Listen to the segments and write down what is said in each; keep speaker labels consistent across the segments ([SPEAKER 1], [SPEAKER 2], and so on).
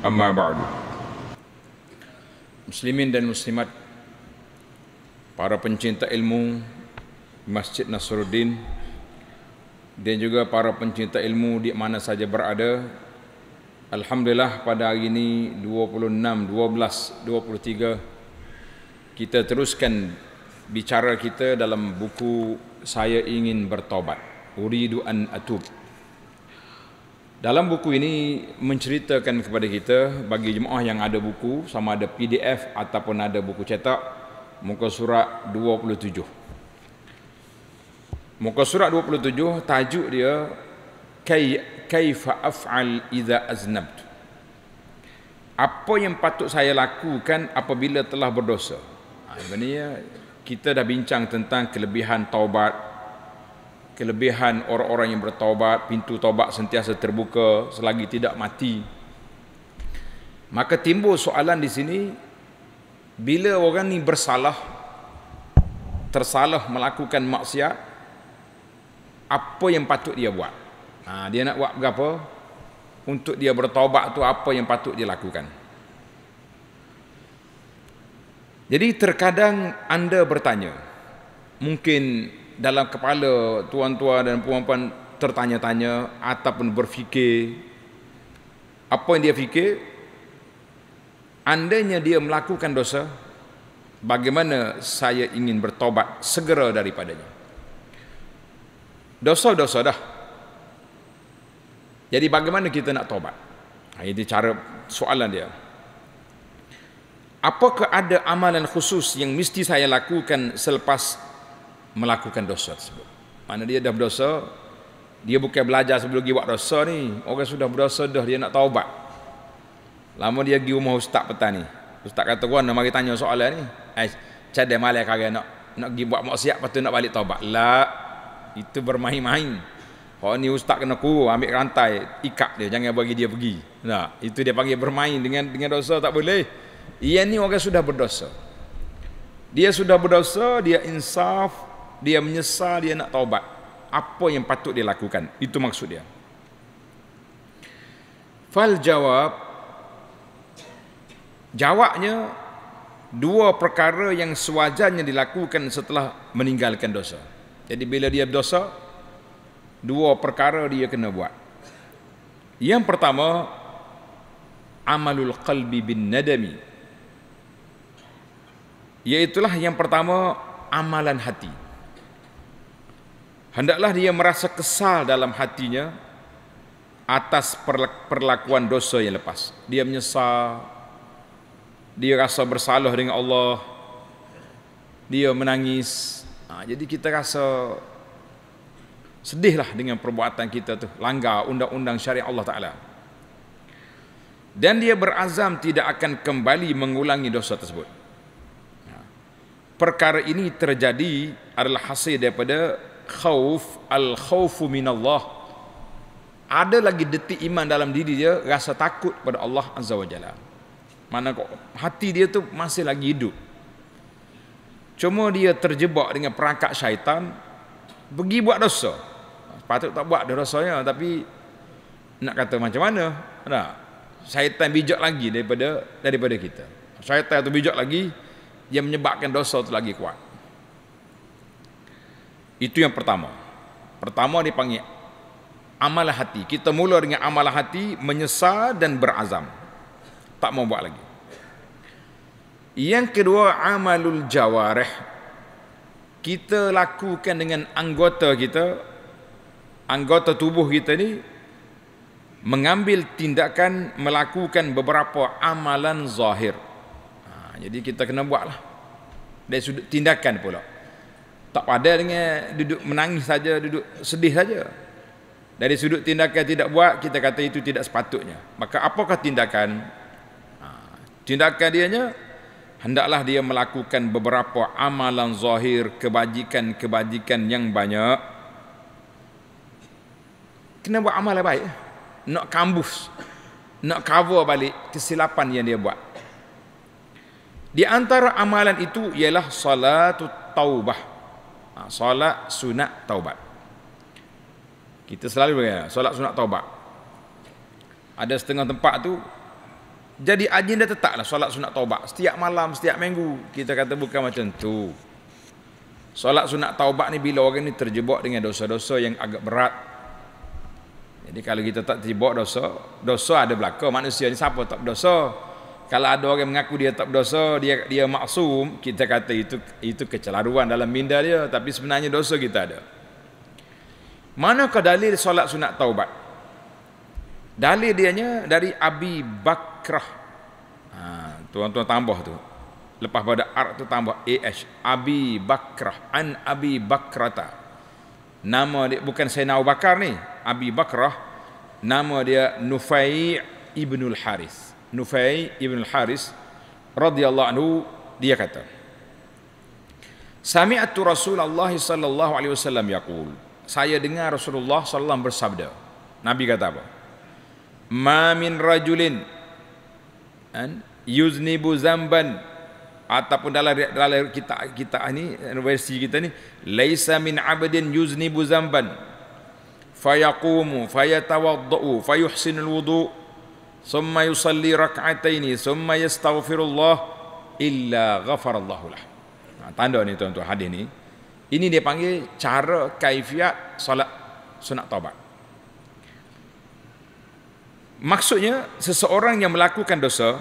[SPEAKER 1] Amma ba'du. Muslimin dan muslimat para pencinta ilmu Masjid Nasruddin dan juga para pencinta ilmu di mana saja berada. Alhamdulillah pada hari ini 26 12 23 kita teruskan bicara kita dalam buku Saya Ingin Bertobat. Uridu an atub. Dalam buku ini menceritakan kepada kita bagi jemaah yang ada buku sama ada PDF ataupun ada buku cetak muka surat 27. Muka surat 27 tajuk dia kai kaifa af'al idza aznabtu. Apa yang patut saya lakukan apabila telah berdosa? Ha, ini kita dah bincang tentang kelebihan taubat, kelebihan orang-orang yang bertaubat, pintu taubat sentiasa terbuka selagi tidak mati. Maka timbul soalan di sini bila orang ni bersalah tersalah melakukan maksiat apa yang patut dia buat? Ha, dia nak buat apa Untuk dia bertaubat tu apa yang patut dia lakukan? Jadi terkadang anda bertanya mungkin dalam kepala tuan-tuan dan puan-puan tertanya-tanya ataupun berfikir apa yang dia fikir andainya dia melakukan dosa bagaimana saya ingin bertobat segera daripadanya dosa-dosa dah jadi bagaimana kita nak tobat ha, ini cara soalan dia apakah ada amalan khusus yang mesti saya lakukan selepas melakukan dosa tersebut. Mana dia dah berdosa, dia bukan belajar sebelum pergi buat dosa ni. Orang sudah berdosa dah dia nak taubat. Lama dia pergi rumah ustaz petani. Ustaz kata gua nak mari tanya soalan ni. Ai eh, cadai malai kare nak nak pergi buat maksiat lepas nak balik taubat. Lah itu bermain-main. Kalau ni ustaz kena ku ambil rantai ikat dia jangan bagi dia pergi. Nah, itu dia panggil bermain dengan dengan dosa tak boleh. Ia ni orang sudah berdosa. Dia sudah berdosa, dia insaf, dia menyesal dia nak taubat apa yang patut dia lakukan itu maksud dia fal jawab jawabnya dua perkara yang sewajarnya dilakukan setelah meninggalkan dosa jadi bila dia berdosa dua perkara dia kena buat yang pertama amalul qalbi bin nadami iaitulah yang pertama amalan hati Hendaklah dia merasa kesal dalam hatinya atas perlakuan dosa yang lepas. Dia menyesal. Dia rasa bersalah dengan Allah. Dia menangis. Ha, jadi kita rasa sedihlah dengan perbuatan kita tu langgar undang-undang syariah Allah Taala. Dan dia berazam tidak akan kembali mengulangi dosa tersebut. Ha. Perkara ini terjadi adalah hasil daripada khauf al khaufu Allah ada lagi detik iman dalam diri dia rasa takut kepada Allah azza wajalla mana kok hati dia tu masih lagi hidup cuma dia terjebak dengan perangkap syaitan pergi buat dosa patut tak buat dosanya tapi nak kata macam mana nah syaitan bijak lagi daripada daripada kita syaitan tu bijak lagi yang menyebabkan dosa tu lagi kuat itu yang pertama. Pertama dia panggil amal hati. Kita mula dengan amalah hati, menyesal dan berazam. Tak mau buat lagi. Yang kedua, amalul jawareh. Kita lakukan dengan anggota kita, anggota tubuh kita ni, mengambil tindakan melakukan beberapa amalan zahir. Ha, jadi kita kena buatlah. Dari sudut tindakan pula tak pada dengan duduk menangis saja duduk sedih saja dari sudut tindakan tidak buat kita kata itu tidak sepatutnya maka apakah tindakan ha, tindakan dianya hendaklah dia melakukan beberapa amalan zahir kebajikan-kebajikan yang banyak kena buat amalan baik nak kambus nak cover balik kesilapan yang dia buat di antara amalan itu ialah salatut taubah ha, solat sunat taubat kita selalu berkata solat sunat taubat ada setengah tempat tu jadi agenda tetaplah solat sunat taubat setiap malam setiap minggu kita kata bukan macam tu solat sunat taubat ni bila orang ni terjebak dengan dosa-dosa yang agak berat jadi kalau kita tak terjebak dosa dosa ada belaka manusia ni siapa tak berdosa kalau ada orang mengaku dia tak berdosa, dia dia maksum, kita kata itu itu kecelaruan dalam minda dia, tapi sebenarnya dosa kita ada. Manakah dalil solat sunat taubat? Dalil dianya dari Abi Bakrah. Ha, tuan-tuan tambah tu. Lepas pada ar tu tambah AH Abi Bakrah an Abi Bakrata. Nama dia bukan Sayyidina Abu Bakar ni, Abi Bakrah. Nama dia Nufai' ibnul Harith. Nufai ibn al-Haris radhiyallahu anhu dia kata Sami'atu Rasulullah sallallahu alaihi wasallam yaqul Saya dengar Rasulullah sallallahu bersabda Nabi kata apa Ma min rajulin an yuznibu zamban ataupun dalam dalam kita kita ni, versi kita ni laisa min abdin yuznibu zamban fayaqumu fayatawaddu fayuhsinul wudu' summa yusalli rak'ataini summa yastaghfirullah illa ghafarallahu lah. tanda ni tuan-tuan hadis ni. Ini dia panggil cara kaifiat solat sunat taubat. Maksudnya seseorang yang melakukan dosa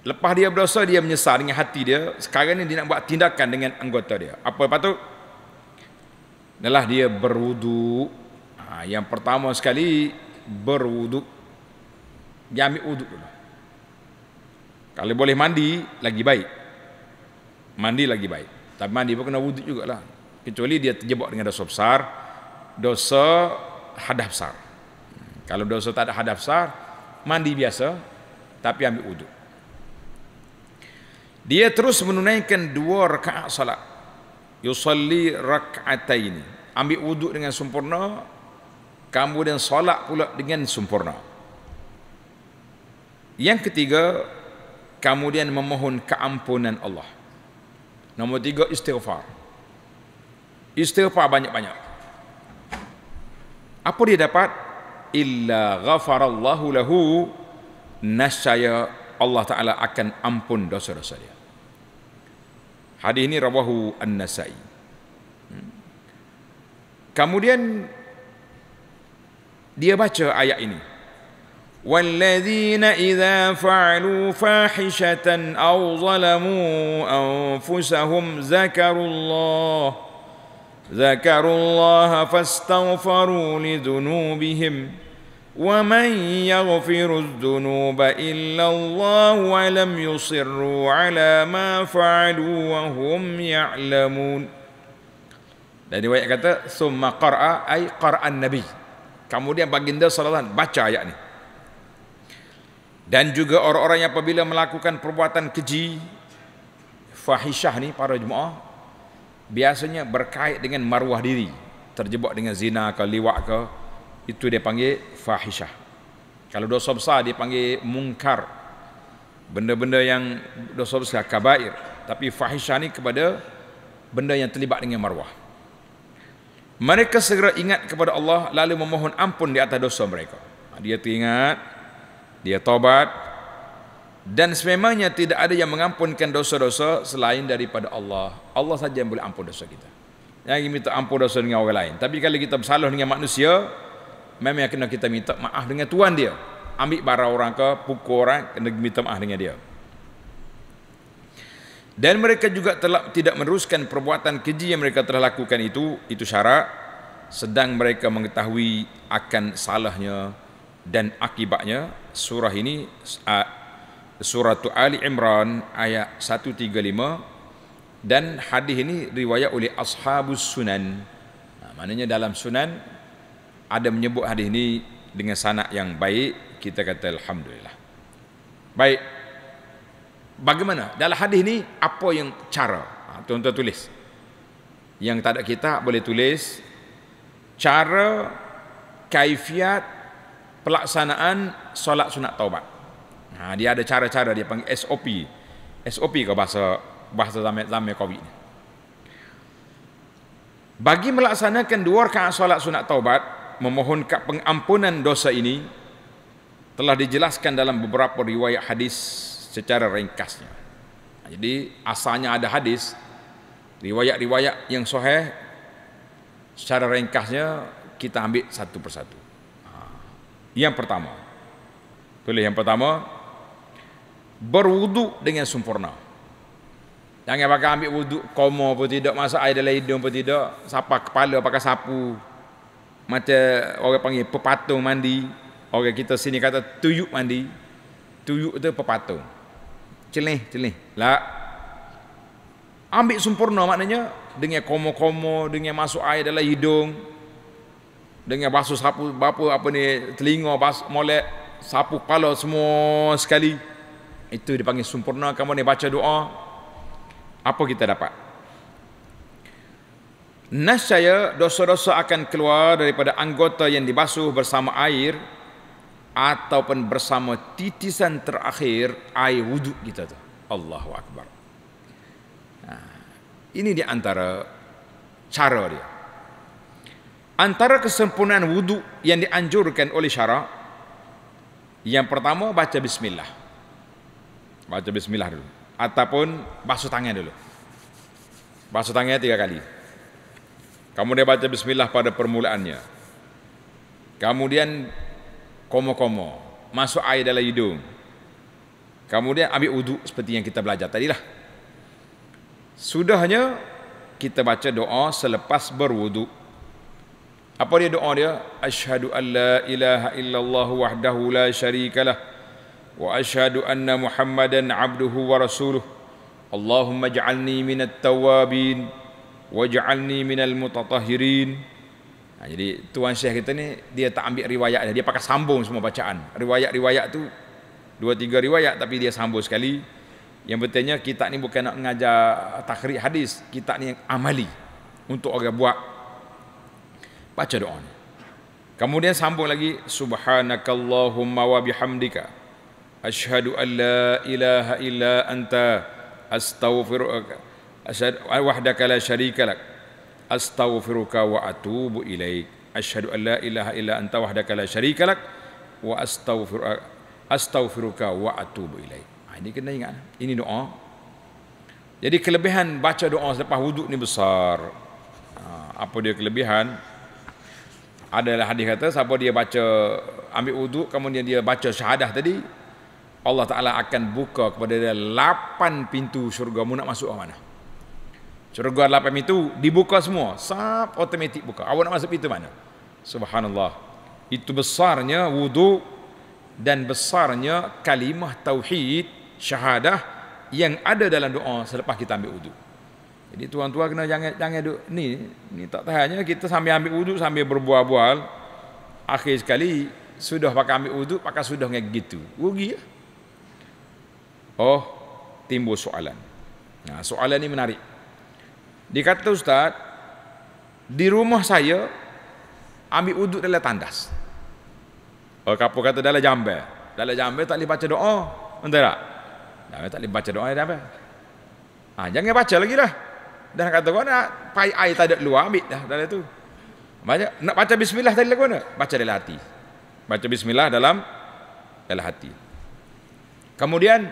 [SPEAKER 1] lepas dia berdosa dia menyesal dengan hati dia sekarang ni dia nak buat tindakan dengan anggota dia. Apa patut? Nelah dia berwuduk. Ha, yang pertama sekali berwuduk dia ambil wuduk dulu. Kalau boleh mandi, lagi baik. Mandi lagi baik. Tapi mandi pun kena wuduk juga lah. Kecuali dia terjebak dengan dosa besar, dosa hadah besar. Kalau dosa tak ada hadah besar, mandi biasa, tapi ambil uduk. Dia terus menunaikan dua rakaat salat. Yusalli rakaataini. Ambil uduk dengan sempurna, kamu dan salat pula dengan sempurna. Yang ketiga, kemudian memohon keampunan Allah. Nomor tiga, istighfar. Istighfar banyak-banyak. Apa dia dapat? Illa ghafarallahu lahu nasyaya Allah Ta'ala akan ampun dosa-dosa dia. Hadis ini rawahu an-nasai. Hmm. Kemudian dia baca ayat ini. والذين إذا فعلوا فاحشة أو ظلموا أنفسهم ذكروا الله ذكروا الله فاستغفروا لذنوبهم ومن يغفر الذنوب إلا الله ولم يصروا على ما فعلوا وهم يعلمون Dan riwayat kata summa qara'a ay qara'an nabi. Kemudian baginda sallallahu alaihi wasallam baca ayat ni dan juga orang-orang yang apabila melakukan perbuatan keji fahishah ni para jemaah biasanya berkait dengan maruah diri terjebak dengan zina ke liwak ke itu dia panggil fahishah. kalau dosa besar dia panggil mungkar benda-benda yang dosa besar kabair tapi fahishah ni kepada benda yang terlibat dengan maruah mereka segera ingat kepada Allah lalu memohon ampun di atas dosa mereka dia teringat dia taubat dan sememangnya tidak ada yang mengampunkan dosa-dosa selain daripada Allah. Allah saja yang boleh ampun dosa kita. Yang kita ampun dosa dengan orang lain. Tapi kalau kita bersalah dengan manusia, memang kena kita minta maaf dengan Tuhan dia. Ambil barang orang ke, pukul orang, kena minta maaf dengan dia. Dan mereka juga telah tidak meneruskan perbuatan keji yang mereka telah lakukan itu, itu syarat sedang mereka mengetahui akan salahnya dan akibatnya surah ini surah Ali Imran ayat 135 dan hadis ini riwayat oleh ashabus sunan nah, ha, maknanya dalam sunan ada menyebut hadis ini dengan sanak yang baik kita kata Alhamdulillah baik bagaimana dalam hadis ini apa yang cara ha, tuan-tuan tulis yang tak ada kita boleh tulis cara kaifiat pelaksanaan solat sunat taubat. Nah, ha, dia ada cara-cara dia panggil SOP. SOP ke bahasa bahasa zaman zaman Covid ni. Bagi melaksanakan dua rakaat solat sunat taubat memohon kat pengampunan dosa ini telah dijelaskan dalam beberapa riwayat hadis secara ringkasnya. Ha, jadi asalnya ada hadis riwayat-riwayat yang sahih secara ringkasnya kita ambil satu persatu. Yang pertama. Tulis yang pertama. Berwudu dengan sempurna. Jangan pakai ambil wudu koma pun tidak. Masa air dalam hidung pun tidak. Sapa kepala pakai sapu. Macam orang panggil pepatung mandi. Orang kita sini kata tuyuk mandi. Tuyuk itu pepatung. Celih, celih. Lah. Ambil sempurna maknanya. Dengan koma-koma, dengan masuk air dalam hidung dengan basuh sapu apa apa ni telinga bas molek sapu kepala semua sekali itu dipanggil sempurna kamu ni baca doa apa kita dapat nasaya dosa-dosa akan keluar daripada anggota yang dibasuh bersama air ataupun bersama titisan terakhir air wuduk kita tu Allahu akbar nah, ha, ini di antara cara dia Antara kesempurnaan wudu yang dianjurkan oleh syarak yang pertama baca bismillah. Baca bismillah dulu ataupun basuh tangan dulu. Basuh tangan tiga kali. Kemudian baca bismillah pada permulaannya. Kemudian komo-komo, masuk air dalam hidung. Kemudian ambil wudu seperti yang kita belajar tadi lah. Sudahnya kita baca doa selepas berwuduk. Apa dia doa dia? Ashhadu an la ilaha illallah wahdahu la syarikalah wa ashhadu anna Muhammadan abduhu wa rasuluh. Allahumma ij'alni minat tawabin waj'alni minal mutatahhirin. Ha, jadi tuan syekh kita ni dia tak ambil riwayat dia, dia pakai sambung semua bacaan. Riwayat-riwayat tu dua tiga riwayat tapi dia sambung sekali. Yang betulnya kita ni bukan nak mengajar takhrij hadis, kita ni yang amali untuk orang buat baca doa ni. Kemudian sambung lagi subhanakallahumma wa bihamdika asyhadu alla ilaha illa anta astaghfiruka asyhadu wahdaka la syarika lak astaghfiruka wa atubu ilaik asyhadu alla ilaha illa anta wahdaka la syarika lak wa astaghfiruka astaghfiruka wa atubu ilaik ha, ini kena ingat ini doa jadi kelebihan baca doa selepas wuduk ni besar ha, apa dia kelebihan adalah hadis kata siapa dia baca ambil wuduk kemudian dia baca syahadah tadi Allah Taala akan buka kepada dia lapan pintu syurga mu nak masuk ke mana syurga lapan pintu dibuka semua sap automatik buka awak nak masuk pintu mana subhanallah itu besarnya wuduk dan besarnya kalimah tauhid syahadah yang ada dalam doa selepas kita ambil wuduk jadi tuan-tuan kena jangan jangan duk ni, ni tak tahannya kita sambil ambil wuduk sambil berbual-bual. Akhir sekali sudah pakai ambil wuduk, pakai sudah ngek gitu. Rugi ya? Oh, timbul soalan. Nah, ha, soalan ini menarik. Dikata ustaz, di rumah saya ambil wuduk dalam tandas. Oh, kapo kata dalam jambe. Dalam jambe tak boleh baca doa. Entah tak? Dalam tak boleh baca doa dalam apa? Ah, jangan baca lagi lah. Dah nak kata kena pai air tak ada luar ambil dah dalam tu. Baca nak baca bismillah tadi lagu mana? Baca dalam hati. Baca bismillah dalam dalam hati. Kemudian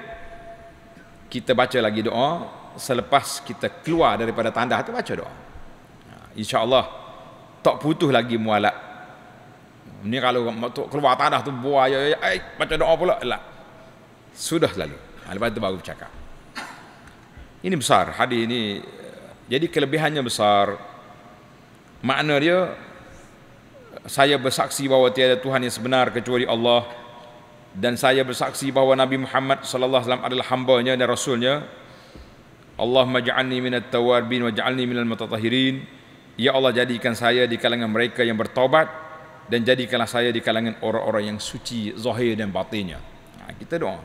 [SPEAKER 1] kita baca lagi doa selepas kita keluar daripada tanda tu baca doa. Ha, Insya Allah tak putus lagi mualat. Ini kalau keluar tanah tu buah ya, ya, ya, eh, baca doa pula. Elak. Sudah lalu. Ha, lepas tu baru bercakap. Ini besar. Hadis ini jadi kelebihannya besar. Makna dia saya bersaksi bahawa tiada Tuhan yang sebenar kecuali Allah dan saya bersaksi bahawa Nabi Muhammad sallallahu alaihi wasallam adalah hamba-Nya dan rasul-Nya. Allah ja'alni minat tawar bin ja'alni minat matahirin Ya Allah jadikan saya di kalangan mereka yang bertobat dan jadikanlah saya di kalangan orang-orang yang suci zahir dan batinnya. Nah, ha, kita doa.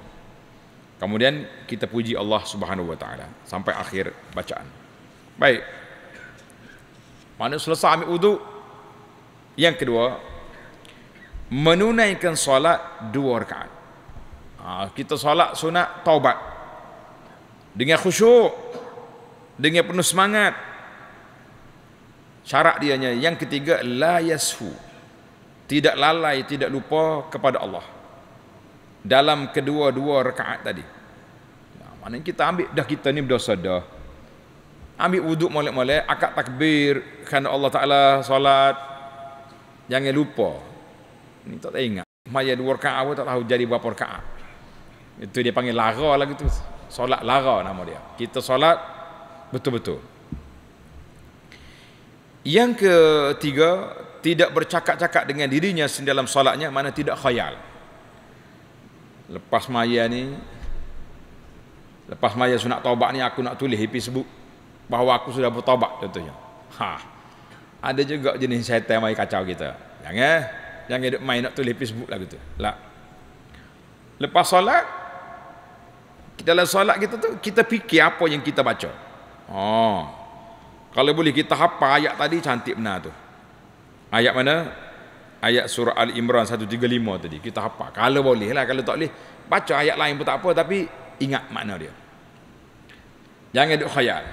[SPEAKER 1] Kemudian kita puji Allah Subhanahu wa taala sampai akhir bacaan. Baik. Mana selesai ambil wuduk? Yang kedua, menunaikan solat dua rakaat. Ha, kita solat sunat taubat. Dengan khusyuk, dengan penuh semangat. Syarat nya yang ketiga la yasfu. Tidak lalai, tidak lupa kepada Allah. Dalam kedua-dua rakaat tadi. Nah, ha, mana kita ambil dah kita ni berdosa dah ambil wuduk molek-molek akak takbir kan Allah Ta'ala solat jangan lupa ni tak ingat maya dua rakaat pun tak tahu jadi berapa rakaat itu dia panggil lara lah gitu solat lara nama dia kita solat betul-betul yang ketiga tidak bercakap-cakap dengan dirinya sendiri dalam solatnya mana tidak khayal lepas maya ni lepas maya sunat taubat ni aku nak tulis Facebook bahawa aku sudah bertobat contohnya. Ha. Ada juga jenis syaitan mai kacau kita. Jangan jangan eh, duk main nak tulis Facebook lah gitu. Lah. Lepas solat kita dalam solat kita tu kita fikir apa yang kita baca. Ha. Oh. Kalau boleh kita hafal ayat tadi cantik benar tu. Ayat mana? Ayat surah Al Imran 135 tadi kita hafal. Kalau boleh lah kalau tak boleh baca ayat lain pun tak apa tapi ingat makna dia. Jangan duk khayal.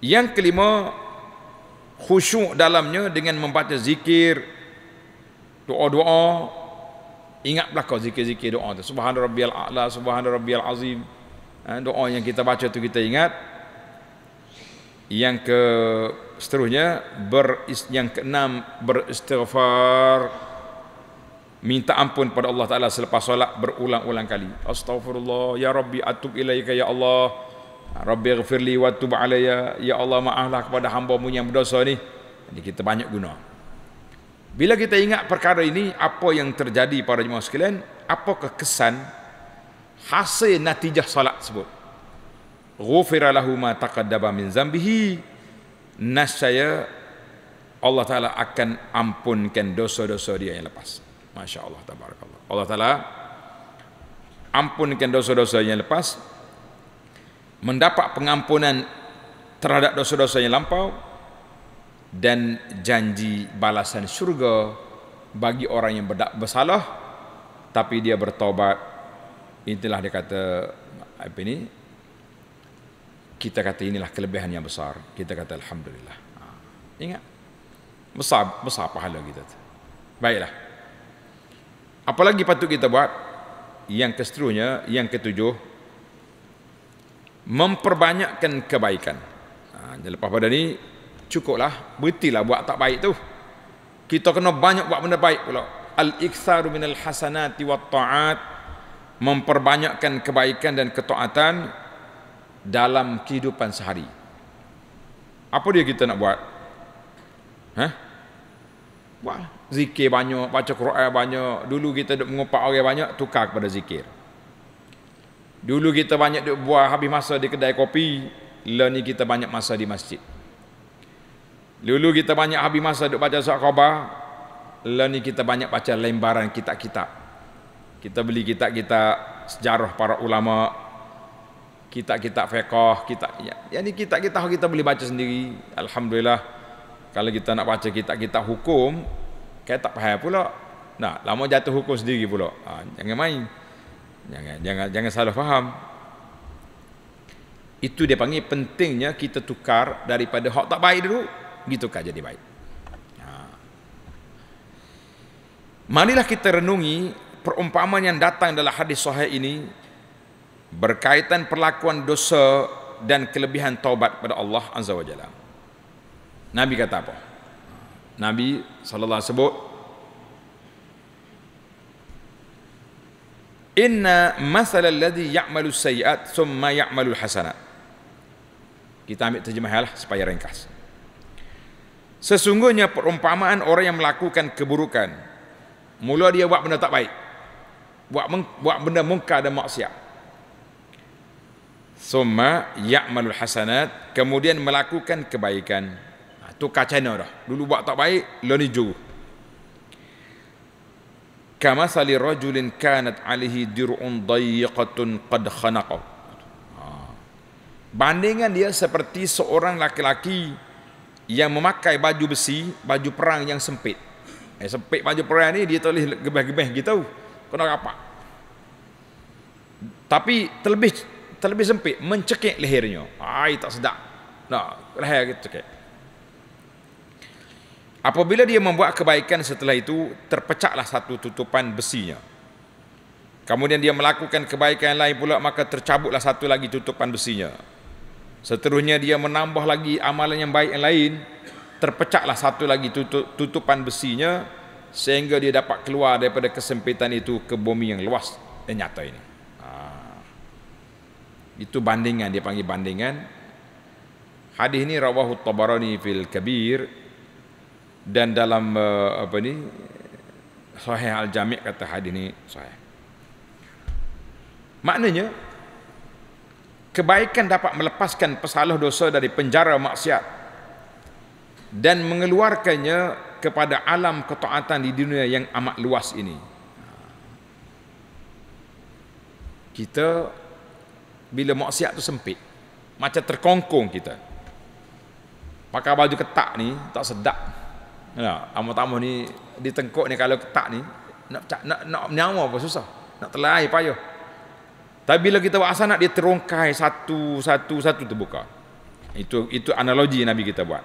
[SPEAKER 1] Yang kelima khusyuk dalamnya dengan membaca zikir doa-doa ingat belaka zikir-zikir doa tu subhana rabbiyal a'la subhana rabbiyal azim ha, doa yang kita baca tu kita ingat yang ke seterusnya ber yang keenam beristighfar minta ampun pada Allah taala selepas solat berulang-ulang kali astagfirullah ya rabbi atub ilaika ya allah Ah, Rabbi ghafirli wa tub alayya. Ya Allah maaflah kepada hamba-Mu yang berdosa ni. Ini kita banyak guna. Bila kita ingat perkara ini, apa yang terjadi pada jemaah sekalian? Apakah kesan hasil natijah salat sebut? Ghufira lahu ma taqaddaba min zambihi. Nasaya Allah Ta'ala akan ampunkan dosa-dosa dia yang lepas. Masya Allah. Tabarakallah. Allah Ta'ala ampunkan dosa-dosa yang lepas mendapat pengampunan terhadap dosa-dosa yang lampau dan janji balasan syurga bagi orang yang berdak bersalah tapi dia bertobat itulah dia kata apa ini kita kata inilah kelebihan yang besar kita kata alhamdulillah ha. ingat besar besar pahala kita tu baiklah apalagi patut kita buat yang keseterusnya yang ketujuh memperbanyakkan kebaikan. Ha, lepas pada ni cukuplah berhentilah buat tak baik tu. Kita kena banyak buat benda baik pula. Al iktsaru minal hasanati wat taat memperbanyakkan kebaikan dan ketaatan dalam kehidupan sehari. Apa dia kita nak buat? Ha? Buat zikir banyak, baca Quran banyak. Dulu kita duk mengumpat orang banyak, tukar kepada zikir. Dulu kita banyak duk buah habis masa di kedai kopi, lah ni kita banyak masa di masjid. Dulu kita banyak habis masa duk baca surat khabar, lah ni kita banyak baca lembaran kitab-kitab. Kita beli kitab-kitab sejarah para ulama, kitab-kitab fiqh, kitab ya. Yang ni kitab-kitab kita boleh baca sendiri. Alhamdulillah. Kalau kita nak baca kitab-kitab hukum, kita tak payah pula. Nah, lama jatuh hukum sendiri pula. Ha, jangan main. Jangan jangan jangan salah faham. Itu dia panggil pentingnya kita tukar daripada hak tak baik dulu, gitu kan jadi baik. Ha. Marilah kita renungi perumpamaan yang datang dalam hadis sahih ini berkaitan perlakuan dosa dan kelebihan taubat kepada Allah Azza wa Jalla. Nabi kata apa? Ha. Nabi sallallahu alaihi wasallam Inna masal alladhi ya'malu sayyat summa ya'malu hasanat. Kita ambil terjemahnya lah supaya ringkas. Sesungguhnya perumpamaan orang yang melakukan keburukan. Mula dia buat benda tak baik. Buat, buat benda mungkar dan maksiat. Summa ya'malu hasanat. Kemudian melakukan kebaikan. Itu ha, kacana dah. Dulu buat tak baik, lalu ni juruh kama sali rajulin kanat alihi dir'un dayyiqatun qad khanaqa ha. bandingan dia seperti seorang laki-laki yang memakai baju besi baju perang yang sempit eh, sempit baju perang ini dia tulis gebah-gebah, gitu kena rapat tapi terlebih terlebih sempit mencekik lehernya ai tak sedap nah leher kita cekik okay. Apabila dia membuat kebaikan setelah itu, terpecahlah satu tutupan besinya. Kemudian dia melakukan kebaikan lain pula, maka tercabutlah satu lagi tutupan besinya. Seterusnya dia menambah lagi amalan yang baik yang lain, terpecahlah satu lagi tutup, tutupan besinya, sehingga dia dapat keluar daripada kesempitan itu ke bumi yang luas yang nyata ini. Ha. Itu bandingan, dia panggil bandingan. Hadis ini, Rawahu Tabarani Fil Kabir, dan dalam uh, apa ni sahih al jami' kata hadis ni sahih maknanya kebaikan dapat melepaskan pesalah dosa dari penjara maksiat dan mengeluarkannya kepada alam ketaatan di dunia yang amat luas ini kita bila maksiat tu sempit macam terkongkong kita pakai baju ketak ni tak sedap Ya, amat tamu ni ditengkok ni kalau ketak ni nak nak nak, nak nyawa apa susah. Nak telai payah. Tapi bila kita buat nak dia terungkai satu satu satu terbuka. Itu itu analogi Nabi kita buat.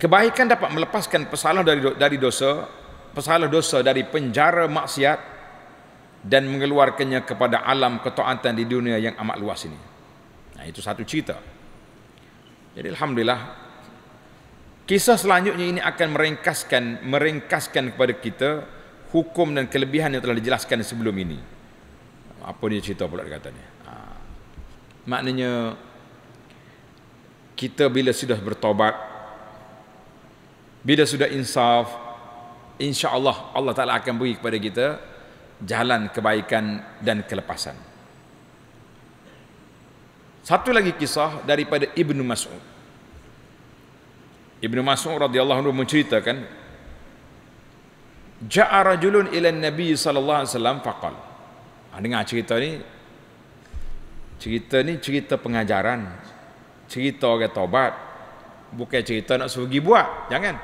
[SPEAKER 1] Kebaikan dapat melepaskan pesalah dari dari dosa, pesalah dosa dari penjara maksiat dan mengeluarkannya kepada alam ketaatan di dunia yang amat luas ini. Nah, itu satu cerita. Jadi alhamdulillah Kisah selanjutnya ini akan meringkaskan meringkaskan kepada kita hukum dan kelebihan yang telah dijelaskan sebelum ini. Apa dia cerita pula dia kata Ha. Maknanya kita bila sudah bertobat bila sudah insaf insya-Allah Allah Taala akan beri kepada kita jalan kebaikan dan kelepasan. Satu lagi kisah daripada Ibnu Mas'ud. Ibnu Mas'ud radhiyallahu anhu menceritakan Ja'a rajulun ila Nabi sallallahu alaihi wasallam faqal. Ha, dengar cerita ni. Cerita ni cerita pengajaran. Cerita orang taubat. Bukan cerita nak suruh buat. Jangan.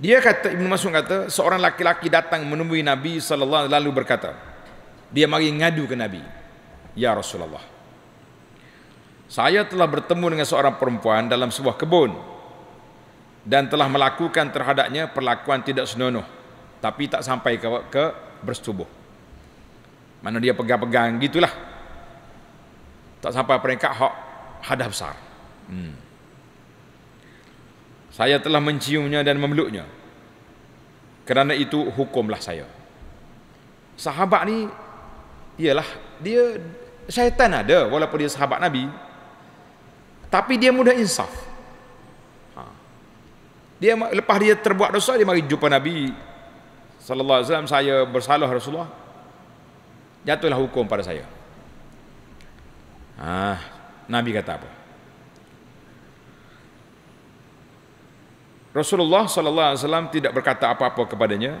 [SPEAKER 1] Dia kata Ibnu Mas'ud kata seorang laki-laki datang menemui Nabi sallallahu alaihi wasallam lalu berkata. Dia mari ngadu ke Nabi. Ya Rasulullah. Saya telah bertemu dengan seorang perempuan dalam sebuah kebun dan telah melakukan terhadapnya perlakuan tidak senonoh tapi tak sampai ke, ke bersetubuh. Mana dia pegang-pegang gitulah. Tak sampai peringkat hak hadah besar. Hmm. Saya telah menciumnya dan memeluknya. Kerana itu hukumlah saya. Sahabat ni ialah dia syaitan ada walaupun dia sahabat Nabi tapi dia mudah insaf. Ha. Dia lepas dia terbuat dosa dia mari jumpa Nabi sallallahu alaihi wasallam saya bersalah Rasulullah. Jatuhlah hukum pada saya. Ha. Nabi kata apa? Rasulullah sallallahu alaihi wasallam tidak berkata apa-apa kepadanya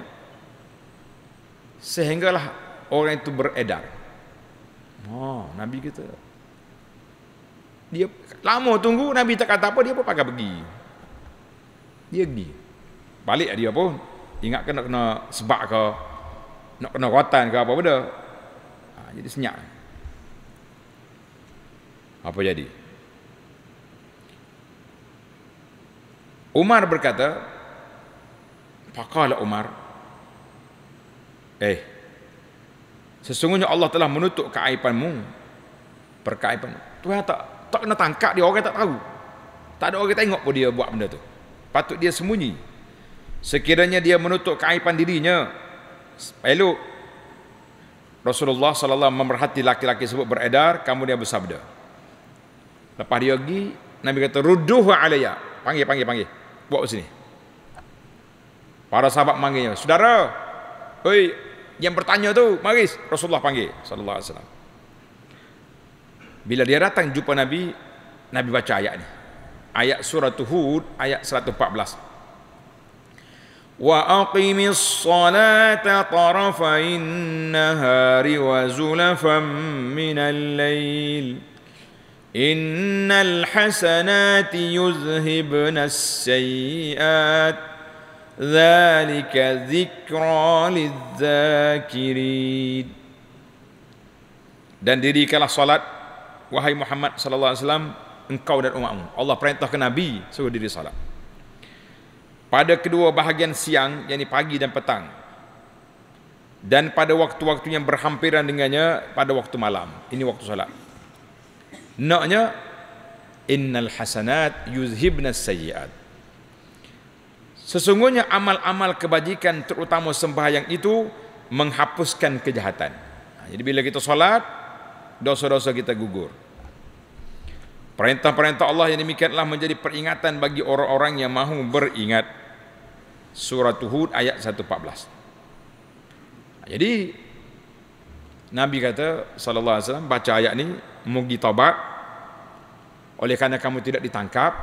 [SPEAKER 1] sehinggalah orang itu beredar. Oh, Nabi kita dia Lama tunggu Nabi tak kata apa dia pun pakai pergi. Dia pergi. Balik dia pun ingat kena kena sebab ke nak kena rotan ke apa benda. Ha, jadi senyap. Apa jadi? Umar berkata, "Faqala Umar, eh, sesungguhnya Allah telah menutup keaibanmu, perkaibanmu. Tuhan tak tak kena tangkap dia orang tak tahu tak ada orang tengok pun dia buat benda tu patut dia sembunyi sekiranya dia menutup keaiban dirinya elok Rasulullah sallallahu memerhati laki-laki sebut beredar kamu dia bersabda lepas dia pergi Nabi kata ruduh alayya panggil panggil panggil buat sini para sahabat manggilnya saudara hei yang bertanya tu mari Rasulullah panggil sallallahu alaihi wasallam bila dia datang jumpa Nabi, Nabi baca ayat ni. Ayat surah Hud ayat 114. Wa aqimis salata tarafain nahari wa zulafan minal lail. Innal hasanati yuzhibna as-sayyiat. zikra dzikra lidzakirin. Dan dirikanlah salat wahai Muhammad sallallahu alaihi wasallam engkau dan umatmu Allah perintah ke nabi suruh diri salat pada kedua bahagian siang yakni pagi dan petang dan pada waktu-waktu yang berhampiran dengannya pada waktu malam ini waktu salat naknya innal hasanat yuzhibnas sayyiat sesungguhnya amal-amal kebajikan terutama sembahyang itu menghapuskan kejahatan jadi bila kita solat dosa-dosa kita gugur. Perintah-perintah Allah yang demikianlah menjadi peringatan bagi orang-orang yang mahu beringat surah Hud ayat 114. Jadi Nabi kata sallallahu alaihi wasallam baca ayat ni mugi tobat. oleh kerana kamu tidak ditangkap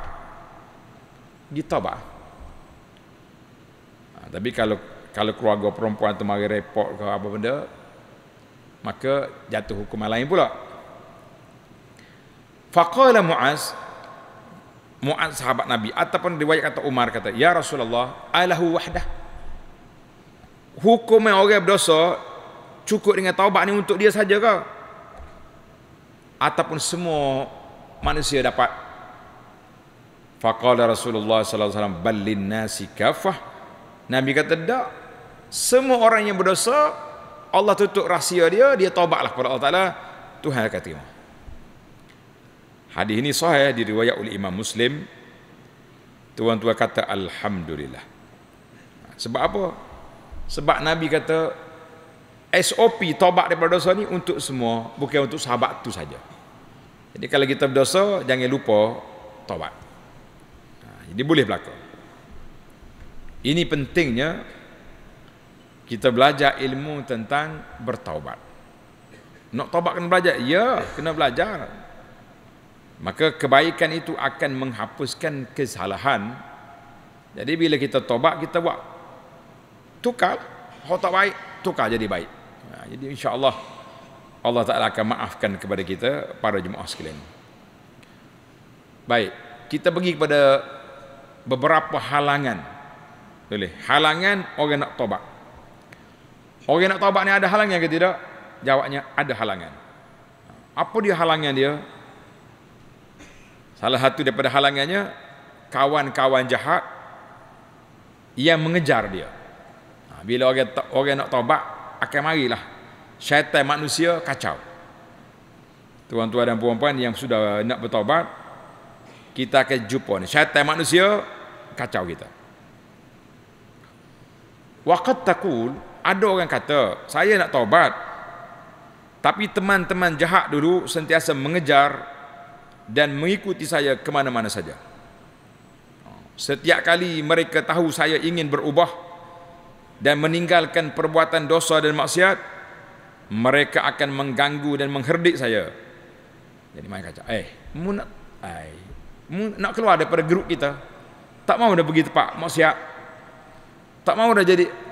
[SPEAKER 1] ditobat. Ha, tapi kalau kalau keluarga perempuan tu mari repot ke apa benda, maka jatuh hukuman lain pula faqala muaz muaz sahabat nabi ataupun riwayat kata umar kata ya rasulullah alahu wahdah hukum yang orang berdosa cukup dengan taubat ni untuk dia saja ke ataupun semua manusia dapat faqala rasulullah sallallahu alaihi wasallam balin nasi kafah nabi kata tak semua orang yang berdosa Allah tutup rahsia dia, dia taubatlah kepada Allah Ta'ala, Tuhan akan terima. Hadis ini sahih diriwayat oleh Imam Muslim. Tuan-tuan kata Alhamdulillah. Sebab apa? Sebab Nabi kata SOP taubat daripada dosa ni untuk semua, bukan untuk sahabat tu saja. Jadi kalau kita berdosa, jangan lupa taubat. Ha, jadi boleh berlaku. Ini pentingnya kita belajar ilmu tentang bertaubat. Nak taubat kena belajar? Ya, kena belajar. Maka kebaikan itu akan menghapuskan kesalahan. Jadi bila kita taubat, kita buat tukar. Kalau tak baik, tukar jadi baik. Ha, jadi insya Allah Allah Ta'ala akan maafkan kepada kita para jemaah sekalian. Baik, kita pergi kepada beberapa halangan. Boleh, halangan orang nak taubat. Orang yang nak taubat ni ada halangan ke tidak? Jawabnya ada halangan. Apa dia halangan dia? Salah satu daripada halangannya kawan-kawan jahat yang mengejar dia. Ha, bila orang orang nak taubat akan marilah syaitan manusia kacau. Tuan-tuan dan puan-puan yang sudah nak bertaubat kita akan jumpa ni syaitan manusia kacau kita. Waqad taqul ada orang kata saya nak taubat tapi teman-teman jahat dulu sentiasa mengejar dan mengikuti saya ke mana-mana saja setiap kali mereka tahu saya ingin berubah dan meninggalkan perbuatan dosa dan maksiat mereka akan mengganggu dan mengherdik saya jadi mereka kata eh mu nak ai mu nak keluar daripada grup kita tak mau dah pergi tempat maksiat tak mau dah jadi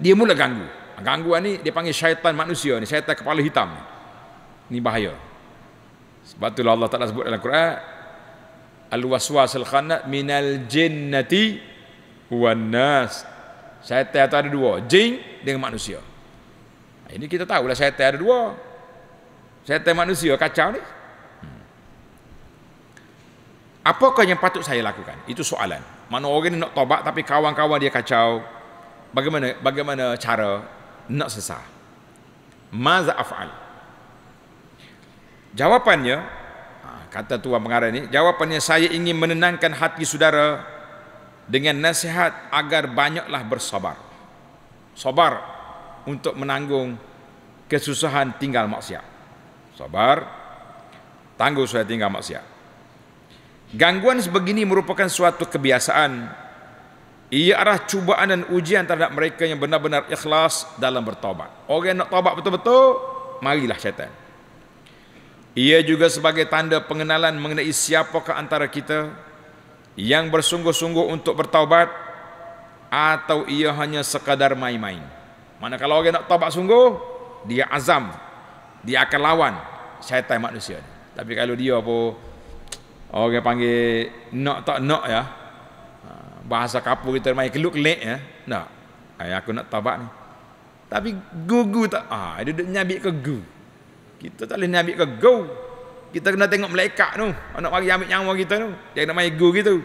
[SPEAKER 1] dia mula ganggu. Ah, Gangguan ni dia panggil syaitan manusia ni, syaitan kepala hitam. Ni bahaya. Sebab itulah Allah Taala sebut dalam Quran al-waswasul khannas minal jinnati wan nas. Syaitan itu ada dua, jin dengan manusia. Ah, ini kita tahu lah syaitan ada dua. Syaitan manusia kacau ni. Hmm. Apakah yang patut saya lakukan? Itu soalan. Mana orang ni nak tobat tapi kawan-kawan dia kacau, bagaimana bagaimana cara nak sesah maza af'al jawapannya ha, kata tuan pengarah ini jawapannya saya ingin menenangkan hati saudara dengan nasihat agar banyaklah bersabar sabar untuk menanggung kesusahan tinggal maksiat sabar tangguh saya tinggal maksiat gangguan sebegini merupakan suatu kebiasaan ia arah cubaan dan ujian terhadap mereka yang benar-benar ikhlas dalam bertobat. Orang nak tobat betul-betul, marilah syaitan. Ia juga sebagai tanda pengenalan mengenai siapakah antara kita yang bersungguh-sungguh untuk bertaubat atau ia hanya sekadar main-main. Mana kalau orang nak tobat sungguh, dia azam, dia akan lawan syaitan manusia. Tapi kalau dia apa orang panggil nak tak nak ya, bahasa kapur kita main keluk lek ya. Tak. ayah aku nak tabak ni. Tapi gugu tak. Ah, dia duduk nyabik ke gu. Kita tak boleh nyabik ke go. Kita kena tengok melekat tu. Nak mari ambil nyawa kita tu. Dia nak main gu gitu.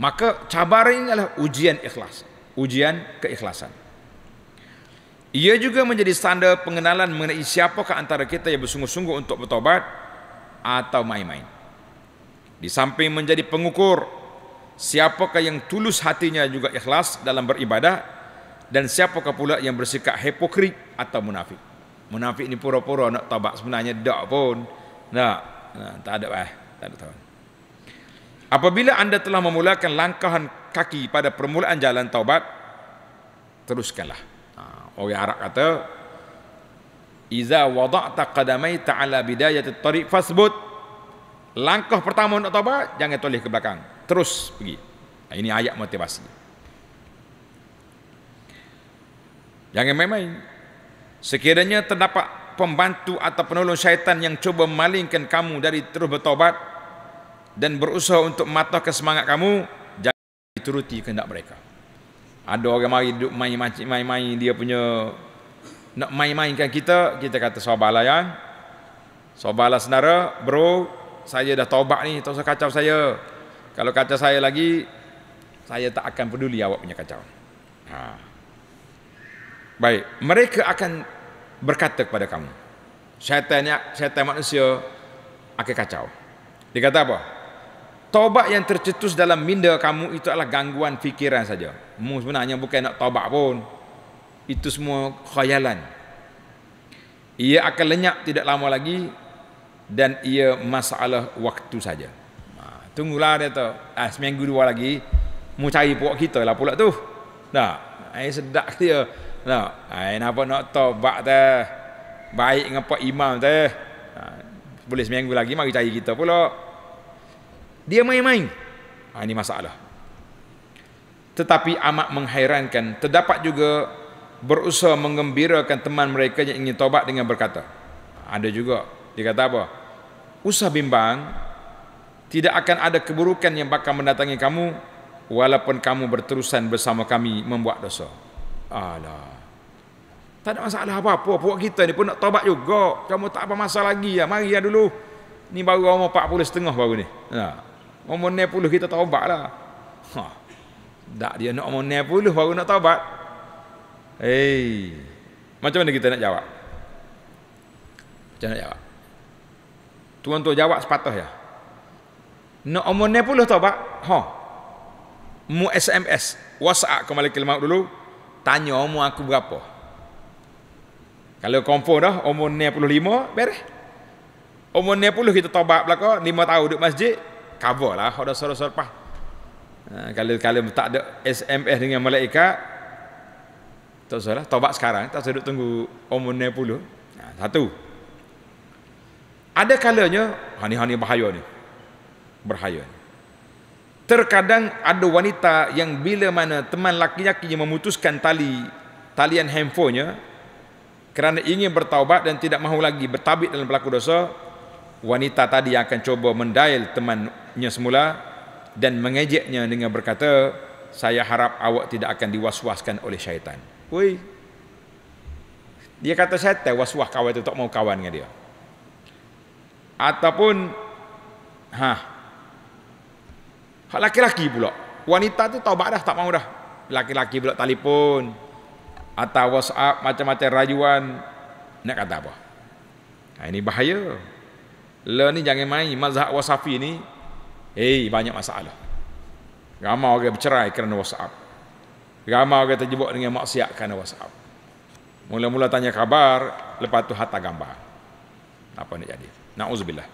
[SPEAKER 1] Maka cabaran ini adalah ujian ikhlas. Ujian keikhlasan. Ia juga menjadi standar pengenalan mengenai siapakah antara kita yang bersungguh-sungguh untuk bertobat atau main-main. Di samping menjadi pengukur siapakah yang tulus hatinya juga ikhlas dalam beribadah dan siapakah pula yang bersikap hipokrit atau munafik munafik ni pura-pura nak tobat sebenarnya tak pun tak nah, tak ada eh tak ada tahu apabila anda telah memulakan langkahan kaki pada permulaan jalan taubat teruskanlah ha, orang Arab kata iza wada'ta qadamai ta'ala bidayati tariq fasbut langkah pertama nak taubat jangan toleh ke belakang terus pergi. Ini ayat motivasi. Jangan main-main. Sekiranya terdapat pembantu atau penolong syaitan yang cuba memalingkan kamu dari terus bertobat dan berusaha untuk mematahkan semangat kamu, jangan dituruti kehendak mereka. Ada orang mari duduk main-main dia punya nak main-mainkan kita, kita kata sabarlah ya. Sabarlah senara, bro. Saya dah taubat ni, tak usah kacau saya. Kalau kata saya lagi, saya tak akan peduli awak punya kacau. Ha. Baik, mereka akan berkata kepada kamu, syaitan, syaitan manusia akan kacau. Dia kata apa? Taubat yang tercetus dalam minda kamu itu adalah gangguan fikiran saja. Mu sebenarnya bukan nak taubat pun. Itu semua khayalan. Ia akan lenyap tidak lama lagi dan ia masalah waktu saja. Tunggulah dia tu. Ah, seminggu dua lagi. Mu cari puak kita lah pula tu. Tak. Ai sedak dia. Tak. Ai napa nak tau bak Baik dengan pak imam ta. Ha, boleh seminggu lagi mari cari kita pula. Dia main-main. Ha, ini masalah. Tetapi amat menghairankan. Terdapat juga berusaha mengembirakan teman mereka yang ingin tobat dengan berkata. Ada juga. Dia kata apa? Usah bimbang tidak akan ada keburukan yang bakal mendatangi kamu walaupun kamu berterusan bersama kami membuat dosa. Alah. Tak ada masalah apa-apa. Puak kita ni pun nak tobat juga. Kamu tak apa masalah lagi. Ya. Mari ya dulu. Ni baru umur 40 setengah baru ni. Ha. Umur 90 kita tobat lah. Ha. Tak dia nak umur 90 baru nak tobat. Hey, Macam mana kita nak jawab? Macam mana nak jawab? Tuan-tuan jawab sepatah ya. Nak no, umur ni pula tau pak. Ha. Mu SMS. WhatsApp ke Malikil Maut dulu. Tanya umur aku berapa. Kalau confirm dah umur ni puluh lima. Beres. Umur ni puluh kita tobat belakang. Lima tahun duduk masjid. Cover lah. Ada suruh-suruh pah. Ha, kalau, kalau tak ada SMS dengan malaikat. Tak salah. Tobat sekarang. Tak usah duduk tunggu umur ni puluh. Ha, satu. Ada kalanya. Ha ni ha ni bahaya ni berhayun. Terkadang ada wanita yang bila mana teman laki-lakinya memutuskan tali talian handphonenya kerana ingin bertaubat dan tidak mahu lagi bertabik dalam pelaku dosa, wanita tadi yang akan cuba mendail temannya semula dan mengejeknya dengan berkata, saya harap awak tidak akan diwaswaskan oleh syaitan. Woi. Dia kata saya syaitan waswas kawan itu tak mau kawan dengan dia. Ataupun ha Hak laki-laki pula. Wanita tu taubat dah, tak mau dah. Laki-laki pula telefon atau WhatsApp macam-macam rajuan nak kata apa? Ha, ini bahaya. Le ni jangan main mazhab wasafi ni. Eh banyak masalah. Ramai orang bercerai kerana WhatsApp. Ramai orang terjebak dengan maksiat kerana WhatsApp. Mula-mula tanya kabar, lepas tu hantar gambar. Apa nak jadi? Nauzubillah.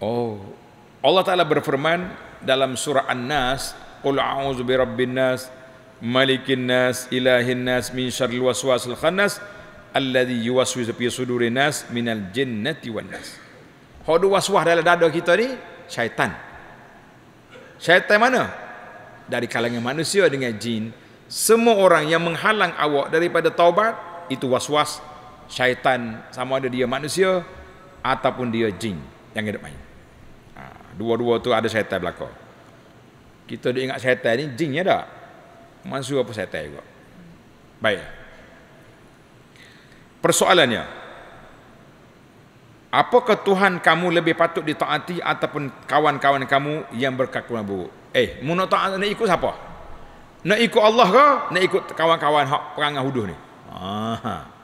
[SPEAKER 1] Oh, Allah Ta'ala berfirman dalam surah An-Nas, Qul a'udhu bi rabbin nas, malikin nas, ilahin nas, min syarul waswasil khannas, alladhi yuwaswi sepi suduri nas, minal jinnati wal nas. Hadu waswah dalam dada kita ni, syaitan. Syaitan mana? Dari kalangan manusia dengan jin, semua orang yang menghalang awak daripada taubat, itu waswas syaitan sama ada dia manusia ataupun dia jin yang hidup main. Dua-dua tu ada syaitan belakang. Kita ingat syaitan ni jin ya tak? Mansu apa syaitan juga. Baik. Persoalannya, apakah Tuhan kamu lebih patut ditaati ataupun kawan-kawan kamu yang berkakuan buruk? Eh, mu nak taat nak ikut siapa? Nak ikut Allah ke? Nak ikut kawan-kawan hak perangah huduh ni? Ah.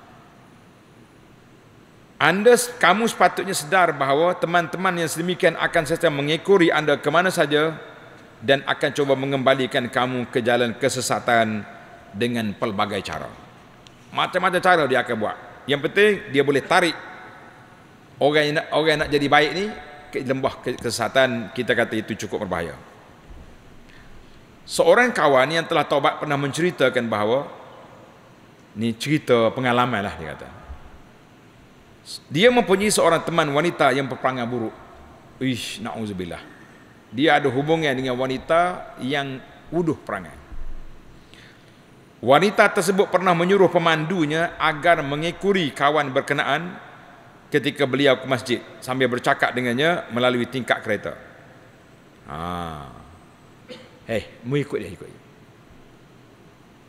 [SPEAKER 1] Anda kamu sepatutnya sedar bahawa teman-teman yang sedemikian akan sentiasa mengekori anda ke mana saja dan akan cuba mengembalikan kamu ke jalan kesesatan dengan pelbagai cara. Macam-macam cara dia akan buat. Yang penting dia boleh tarik orang yang nak, orang yang nak jadi baik ni ke lembah kesesatan kita kata itu cukup berbahaya. Seorang kawan yang telah taubat pernah menceritakan bahawa ni cerita pengalaman lah dia kata. Dia mempunyai seorang teman wanita yang perperangan buruk. Ish, na'udzubillah. Dia ada hubungan dengan wanita yang uduh perangai. Wanita tersebut pernah menyuruh pemandunya agar mengikuri kawan berkenaan ketika beliau ke masjid sambil bercakap dengannya melalui tingkat kereta. Ha. Hei, mu ikut dia, ikut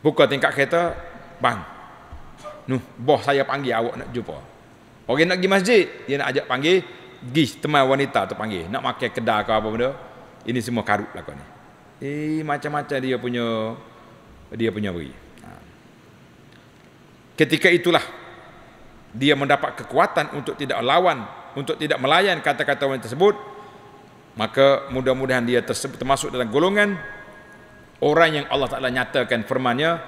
[SPEAKER 1] Buka tingkat kereta, bang. Nuh, bos saya panggil awak nak jumpa. Orang nak pergi masjid, dia nak ajak panggil, pergi teman wanita tu panggil. Nak makan kedai ke apa benda. Ini semua karut lah kau ni. Eh, macam-macam dia punya, dia punya beri. Ha. Ketika itulah, dia mendapat kekuatan untuk tidak lawan, untuk tidak melayan kata-kata wanita tersebut. Maka mudah-mudahan dia termasuk dalam golongan orang yang Allah Ta'ala nyatakan firmannya,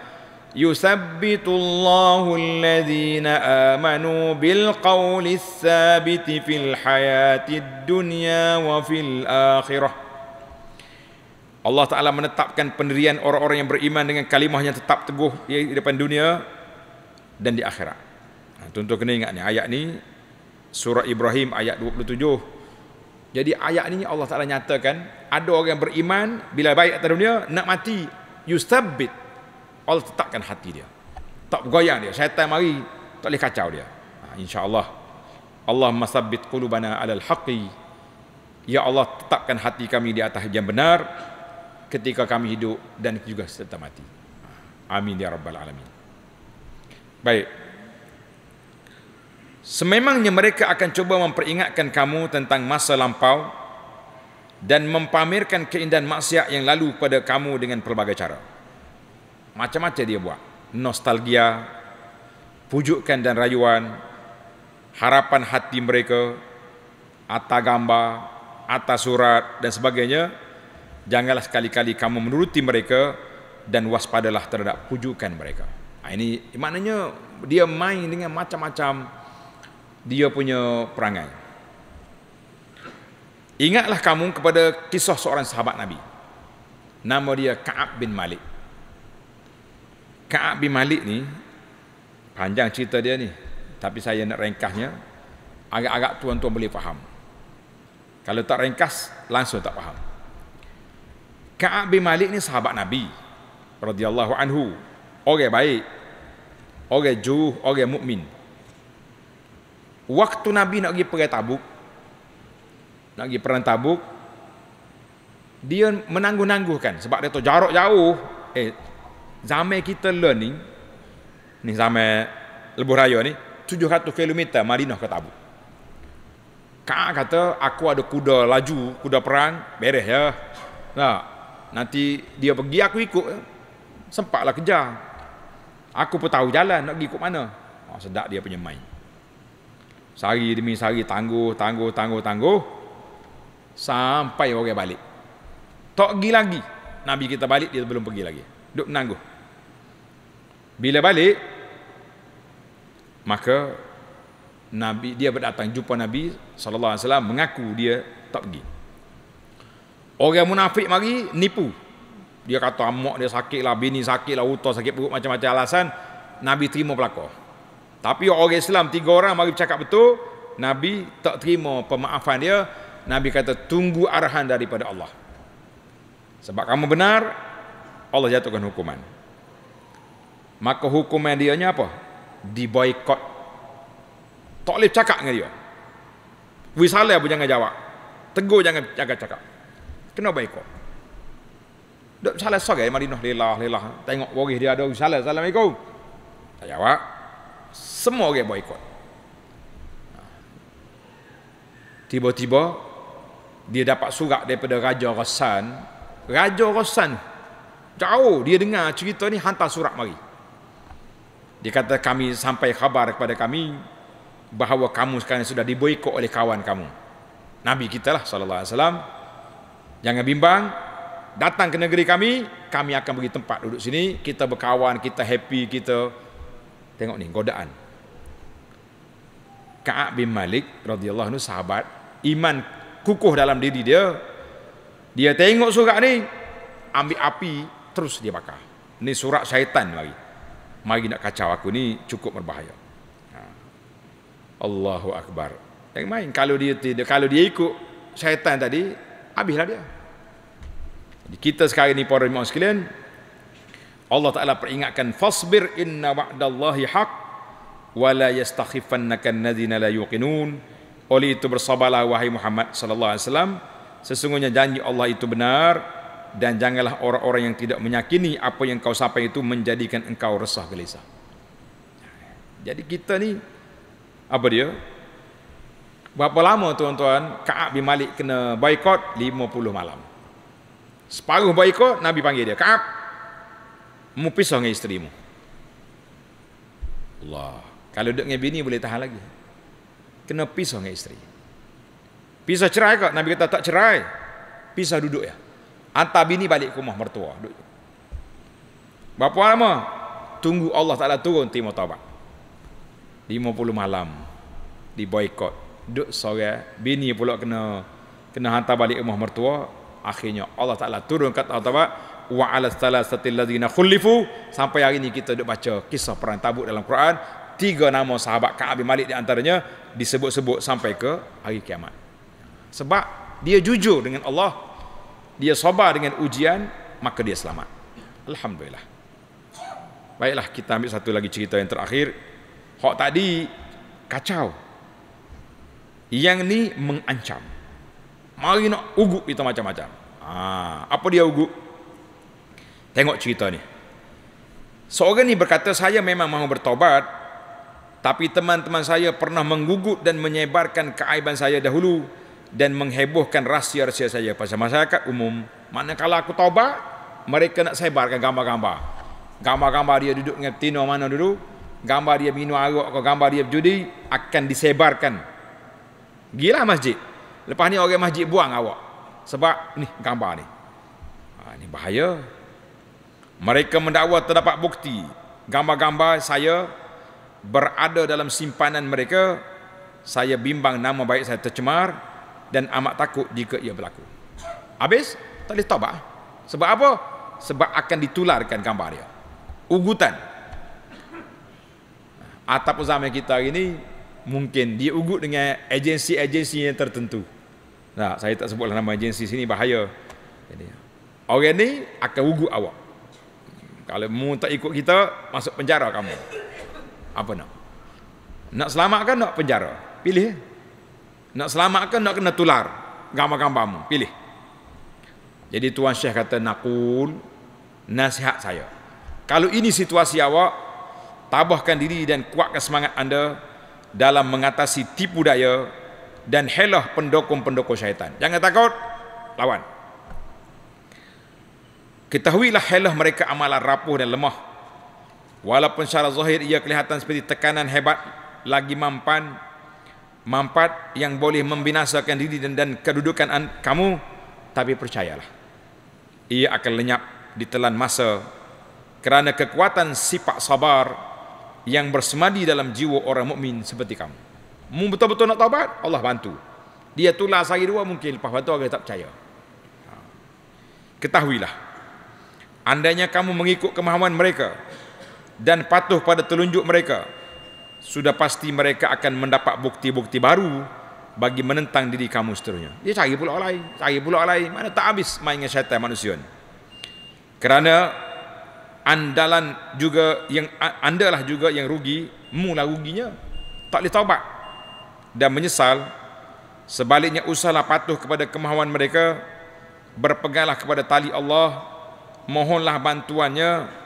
[SPEAKER 1] يثبت الله الذين امنوا بالقول الثابت في الحياه الدنيا وفي الاخره Allah Ta'ala menetapkan pendirian orang-orang yang beriman dengan kalimah yang tetap teguh di depan dunia dan di akhirat. Ha, Tentu kena ingat ni, ayat ni surah Ibrahim ayat 27. Jadi ayat ni Allah Ta'ala nyatakan ada orang yang beriman bila baik atas dunia nak mati. Yustabit. Allah tetapkan hati dia. Tak bergoyang dia. Syaitan mari tak boleh kacau dia. Ha, InsyaAllah. Allah masabbit qulubana alal haqi. Ya Allah tetapkan hati kami di atas yang benar. Ketika kami hidup dan juga setelah mati. Amin ya Rabbal Alamin. Baik. Sememangnya mereka akan cuba memperingatkan kamu tentang masa lampau dan mempamerkan keindahan maksiat yang lalu pada kamu dengan pelbagai cara. Macam-macam dia buat. Nostalgia, pujukan dan rayuan, harapan hati mereka, atas gambar, atas surat dan sebagainya. Janganlah sekali-kali kamu menuruti mereka dan waspadalah terhadap pujukan mereka. Ha, ini maknanya dia main dengan macam-macam dia punya perangai. Ingatlah kamu kepada kisah seorang sahabat Nabi. Nama dia Ka'ab bin Malik. Ka'ab bin Malik ni panjang cerita dia ni tapi saya nak ringkasnya agak-agak tuan-tuan boleh faham kalau tak ringkas langsung tak faham Ka'ab bin Malik ni sahabat Nabi radhiyallahu anhu orang baik orang juh orang mukmin waktu Nabi nak pergi perang Tabuk nak pergi perang Tabuk dia menangguh-nangguhkan sebab dia tu jarak jauh eh zaman kita learning ni zaman lebuh raya ni 700 km Madinah ke Tabuk Kak kata aku ada kuda laju, kuda perang, beres ya. Nah, nanti dia pergi aku ikut. Sempatlah kejar. Aku pun tahu jalan nak pergi ikut mana. Oh, sedap dia punya main. Sehari demi sehari tangguh, tangguh, tangguh, tangguh. Sampai orang balik. Tak pergi lagi. Nabi kita balik, dia belum pergi lagi. Duduk menangguh. Bila balik maka Nabi dia berdatang jumpa Nabi sallallahu alaihi wasallam mengaku dia tak pergi. Orang munafik mari nipu. Dia kata amak dia sakit lah, bini sakit lah, utah sakit perut macam-macam alasan. Nabi terima pelakon. Tapi orang Islam tiga orang mari bercakap betul, Nabi tak terima pemaafan dia. Nabi kata tunggu arahan daripada Allah. Sebab kamu benar, Allah jatuhkan hukuman maka hukuman dia nya apa di boikot tak boleh cakap dengan dia wisalah pun jangan jawab tegur jangan jaga cakap kena boikot dok salah Mari noh, lelah lelah tengok waris dia ada wisalah assalamualaikum tak jawab semua orang boikot tiba-tiba dia dapat surat daripada Raja Rosan Raja Rosan jauh dia dengar cerita ni hantar surat mari dia kata kami sampai khabar kepada kami bahawa kamu sekarang sudah diboikot oleh kawan kamu. Nabi kita lah sallallahu alaihi wasallam. Jangan bimbang, datang ke negeri kami, kami akan bagi tempat duduk sini, kita berkawan, kita happy, kita tengok ni godaan. Ka'ab bin Malik radhiyallahu anhu sahabat, iman kukuh dalam diri dia. Dia tengok surat ni, ambil api terus dia bakar. Ini surat syaitan lagi mari nak kacau aku ni cukup berbahaya. Ha. Allahu akbar. Yang main kalau dia tidak kalau dia ikut syaitan tadi habislah dia. Jadi kita sekarang ni para imam sekalian Allah Taala peringatkan fasbir inna wa'dallahi haq wa la yastakhifannaka alladhina la yuqinun. Oleh itu bersabarlah wahai Muhammad sallallahu alaihi wasallam sesungguhnya janji Allah itu benar dan janganlah orang-orang yang tidak menyakini apa yang kau sampai itu menjadikan engkau resah gelisah. Jadi kita ni apa dia? Berapa lama tuan-tuan Ka'ab bin Malik kena boikot 50 malam. Separuh boikot Nabi panggil dia, Ka'ab, mu pisah dengan isteri mu. Allah, kalau duduk dengan bini boleh tahan lagi. Kena pisah dengan isteri. Pisah cerai kok? Nabi kata tak cerai. Pisah duduk ya. Hantar bini balik rumah mertua. Berapa lama? Tunggu Allah Ta'ala turun terima taubat. 50 malam. Di boykot. Duduk sore. Bini pula kena kena hantar balik rumah mertua. Akhirnya Allah Ta'ala turun kata taubat. Wa ala salasatil ladhina khulifu. Sampai hari ini kita duduk baca kisah perang tabut dalam Quran. Tiga nama sahabat Ka'ab bin Malik di antaranya. Disebut-sebut sampai ke hari kiamat. Sebab dia jujur dengan Allah dia sabar dengan ujian maka dia selamat alhamdulillah baiklah kita ambil satu lagi cerita yang terakhir hok tadi kacau yang ni mengancam mari nak ugut kita macam-macam ha, apa dia ugut tengok cerita ni seorang ni berkata saya memang mahu bertobat tapi teman-teman saya pernah menggugut dan menyebarkan keaiban saya dahulu dan menghebohkan rahsia-rahsia saya pasal masyarakat umum. Manakala aku taubat, mereka nak sebarkan gambar-gambar. Gambar-gambar dia duduk dengan tino mana dulu, gambar dia minum arak atau gambar dia berjudi akan disebarkan. Gila masjid. Lepas ni orang masjid buang awak. Sebab ni gambar ni. Ha, ini bahaya. Mereka mendakwa terdapat bukti gambar-gambar saya berada dalam simpanan mereka. Saya bimbang nama baik saya tercemar dan amat takut jika ia berlaku. Habis, tak boleh taubat. Sebab apa? Sebab akan ditularkan gambar dia. Ugutan. Atap zaman kita hari ini, mungkin dia ugut dengan agensi-agensi yang tertentu. Nah, saya tak sebutlah nama agensi sini, bahaya. Jadi, orang ini akan ugut awak. Kalau mu tak ikut kita, masuk penjara kamu. Apa nak? Nak selamatkan, nak penjara. Pilih. Nak selamatkan nak kena tular gambar-gambarmu. Pilih. Jadi tuan syekh kata naqul nasihat saya. Kalau ini situasi awak, tabahkan diri dan kuatkan semangat anda dalam mengatasi tipu daya dan helah pendokong pendokong syaitan. Jangan takut, lawan. Ketahuilah helah mereka amalan rapuh dan lemah. Walaupun secara zahir ia kelihatan seperti tekanan hebat lagi mampan mampat yang boleh membinasakan diri dan, dan kedudukan kamu tapi percayalah ia akan lenyap ditelan masa kerana kekuatan sifat sabar yang bersemadi dalam jiwa orang mukmin seperti kamu mu betul-betul nak taubat Allah bantu dia tulah sehari dua mungkin lepas waktu orang tak percaya ha. ketahuilah andainya kamu mengikut kemahuan mereka dan patuh pada telunjuk mereka sudah pasti mereka akan mendapat bukti-bukti baru bagi menentang diri kamu seterusnya. Dia cari pula orang lain, cari pula orang lain. Mana tak habis main dengan syaitan manusia ni. Kerana andalan juga yang andalah juga yang rugi, mula ruginya tak boleh taubat dan menyesal sebaliknya usahlah patuh kepada kemahuan mereka berpeganglah kepada tali Allah mohonlah bantuannya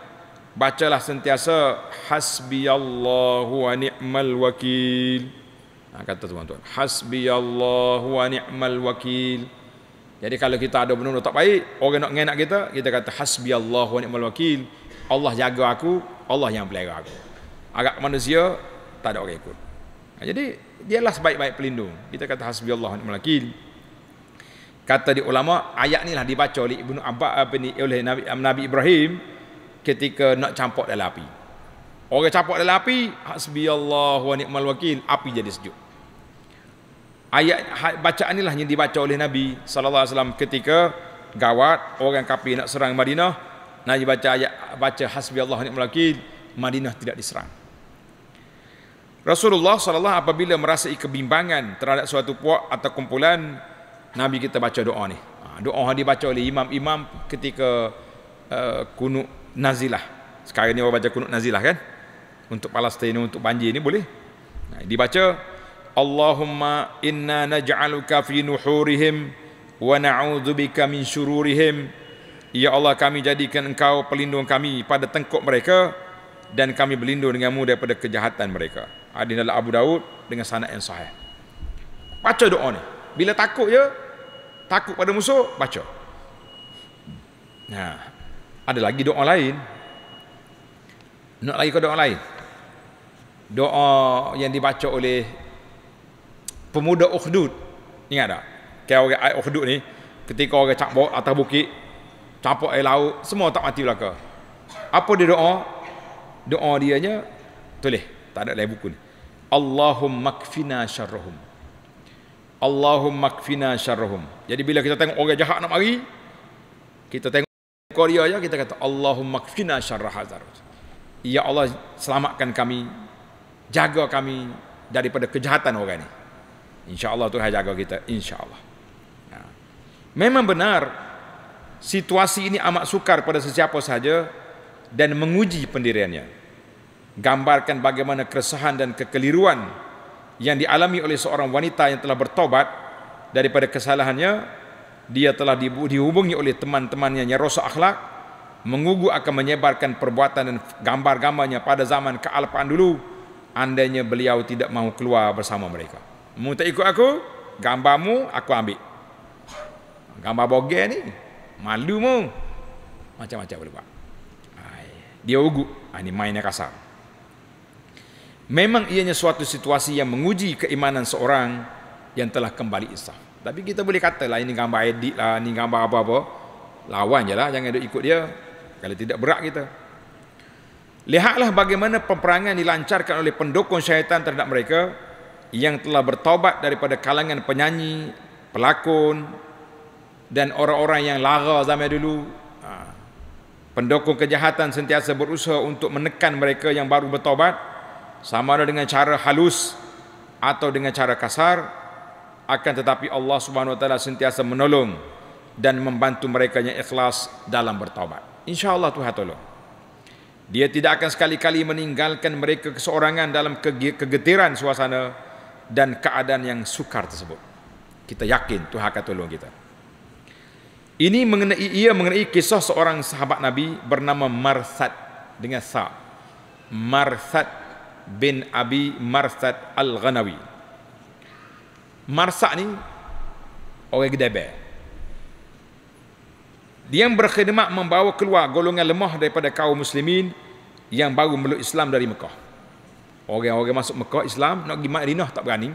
[SPEAKER 1] bacalah sentiasa hasbiyallahu wa ni'mal wakil. Ha, kata tuan-tuan, hasbiyallahu wa ni'mal wakil. Jadi kalau kita ada benda tak baik, orang nak ngenak kita, kita kata hasbiyallahu wa ni'mal wakil. Allah jaga aku, Allah yang pelihara aku. Agak manusia tak ada orang ikut. Ha, jadi lah sebaik-baik pelindung. Kita kata hasbiyallahu wa ni'mal wakil. Kata di ulama, ayat inilah dibaca oleh Ibnu Abbas apa ni oleh Nabi, Nabi Ibrahim ketika nak campak dalam api. Orang campak dalam api, hasbiyallahu wa ni'mal wakil, api jadi sejuk. Ayat ha, bacaan inilah yang dibaca oleh Nabi sallallahu alaihi wasallam ketika gawat orang kafir nak serang Madinah. Nabi baca ayat baca hasbiyallahu wa ni'mal wakil, Madinah tidak diserang. Rasulullah sallallahu apabila merasa kebimbangan terhadap suatu puak atau kumpulan, Nabi kita baca doa ni. Ha, doa yang dibaca oleh imam-imam ketika uh, kunuk nazilah. Sekarang ni orang baca kunut nazilah kan? Untuk Palestin untuk banjir ni boleh. Nah, dibaca Allahumma inna naj'aluka fi nuhurihim wa na'udzubika min syururihim. Ya Allah kami jadikan engkau pelindung kami pada tengkuk mereka dan kami berlindung denganmu daripada kejahatan mereka. Hadis dalam Abu Daud dengan sanad yang sahih. Baca doa ni. Bila takut ya, takut pada musuh, baca. Nah, ada lagi doa lain. Nak lagi ke doa lain? Doa yang dibaca oleh pemuda Uhdud. Ingat tak? Kaya orang ayat Uhdud ni, ketika orang campur atas bukit, campur air laut, semua tak mati belaka. Apa dia doa? Doa dia nya tulis. Tak ada lain buku ni. Allahumma kfina syarruhum. Allahumma kfina syarruhum. Jadi bila kita tengok orang jahat nak mari, kita tengok Korea aja kita kata Allahumma kfina syarrah Ya Allah selamatkan kami jaga kami daripada kejahatan orang ini. Insya Allah Tuhan jaga kita. InsyaAllah. Ya. Memang benar situasi ini amat sukar pada sesiapa sahaja dan menguji pendiriannya. Gambarkan bagaimana keresahan dan kekeliruan yang dialami oleh seorang wanita yang telah bertobat daripada kesalahannya dia telah dihubungi oleh teman-temannya yang rosak akhlak mengugu akan menyebarkan perbuatan dan gambar-gambarnya pada zaman kealpaan dulu andainya beliau tidak mahu keluar bersama mereka mu tak ikut aku gambarmu aku ambil gambar bogel ni malu mu macam-macam boleh buat dia ugu ini ah, mainnya kasar memang ianya suatu situasi yang menguji keimanan seorang yang telah kembali Islam. Tapi kita boleh kata lah ini gambar edit lah, ini gambar apa-apa. Lawan je lah, jangan duk ikut dia. Kalau tidak berat kita. Lihatlah bagaimana peperangan dilancarkan oleh pendukung syaitan terhadap mereka yang telah bertobat daripada kalangan penyanyi, pelakon dan orang-orang yang lara zaman dulu. Ha. Pendukung kejahatan sentiasa berusaha untuk menekan mereka yang baru bertobat sama ada dengan cara halus atau dengan cara kasar akan tetapi Allah Subhanahu wa taala sentiasa menolong dan membantu mereka yang ikhlas dalam bertaubat. Allah Tuhan tolong. Dia tidak akan sekali-kali meninggalkan mereka keseorangan dalam kegetiran suasana dan keadaan yang sukar tersebut. Kita yakin Tuhan akan tolong kita. Ini mengenai ia mengenai kisah seorang sahabat Nabi bernama Marsad dengan Sa. Marsad bin Abi Marsad Al-Ghanawi. Marsak ni orang gede ber. Dia yang berkhidmat membawa keluar golongan lemah daripada kaum muslimin yang baru meluk Islam dari Mekah. Orang-orang masuk Mekah Islam nak pergi Madinah tak berani.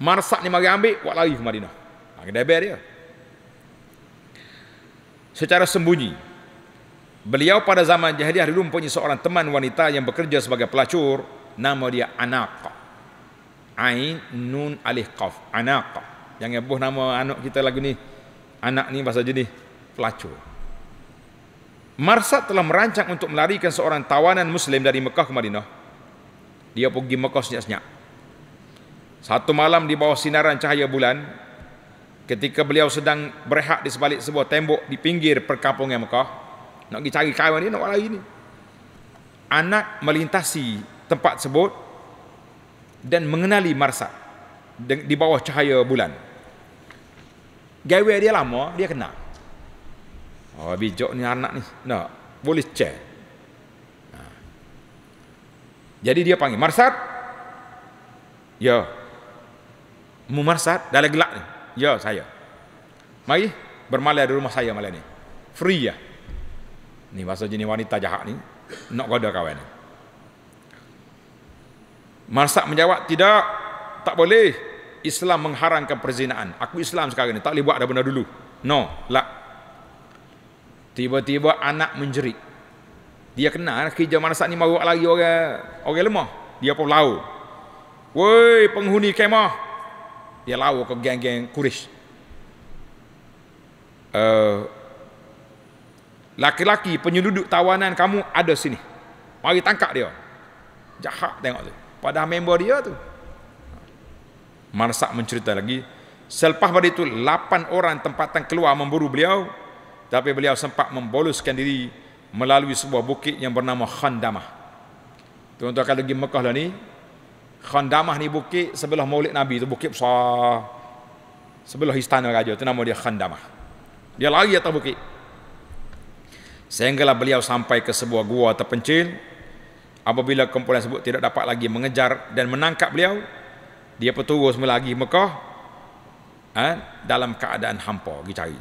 [SPEAKER 1] Marsak ni mari ambil buat lari ke Madinah. Ha, gede dia. Secara sembunyi. Beliau pada zaman jahiliah dulu mempunyai seorang teman wanita yang bekerja sebagai pelacur. Nama dia Anaqah. Ain Nun Alif Qaf Anaq Jangan buh nama anak kita lagu ni Anak ni bahasa jenis pelacur Marsad telah merancang untuk melarikan seorang tawanan muslim dari Mekah ke Madinah Dia pergi Mekah senyap-senyap Satu malam di bawah sinaran cahaya bulan Ketika beliau sedang berehat di sebalik sebuah tembok di pinggir perkampungan Mekah Nak pergi cari kawan ini nak lari ini, Anak melintasi tempat sebut dan mengenali Marsa di bawah cahaya bulan. Gawai dia lama, dia kena. Oh, bijak ni anak ni. No, boleh cek. Ha. Jadi dia panggil Marsat. Ya. Mu Marsat dalam gelap ni. Ya saya. Mari bermalam di rumah saya malam ni. Free ya. Ni masa jenis wanita jahat ni nak goda kawan ni. Marsak menjawab, tidak, tak boleh. Islam mengharamkan perzinaan. Aku Islam sekarang ni, tak boleh buat dah benda dulu. No, lah. Tiba-tiba anak menjerit. Dia kenal kerja Marsak ni baru lagi orang, orang lemah. Dia pun lau. Woi, penghuni kemah. Dia lau ke geng-geng kuris. Uh, eh, laki-laki penyeluduk tawanan kamu ada sini. Mari tangkap dia. Jahat tengok tu. Pada member dia tu. Marsak mencerita lagi. Selepas pada itu, lapan orang tempatan keluar memburu beliau. Tapi beliau sempat memboluskan diri melalui sebuah bukit yang bernama Khandamah. Tuan-tuan kalau pergi Mekah lah ni, Khandamah ni bukit sebelah maulid Nabi tu, bukit besar. Sebelah istana raja tu nama dia Khandamah. Dia lari atas bukit. Sehinggalah beliau sampai ke sebuah gua terpencil apabila kumpulan tersebut tidak dapat lagi mengejar dan menangkap beliau dia berturut semula lagi Mekah ha, dalam keadaan hampa pergi cari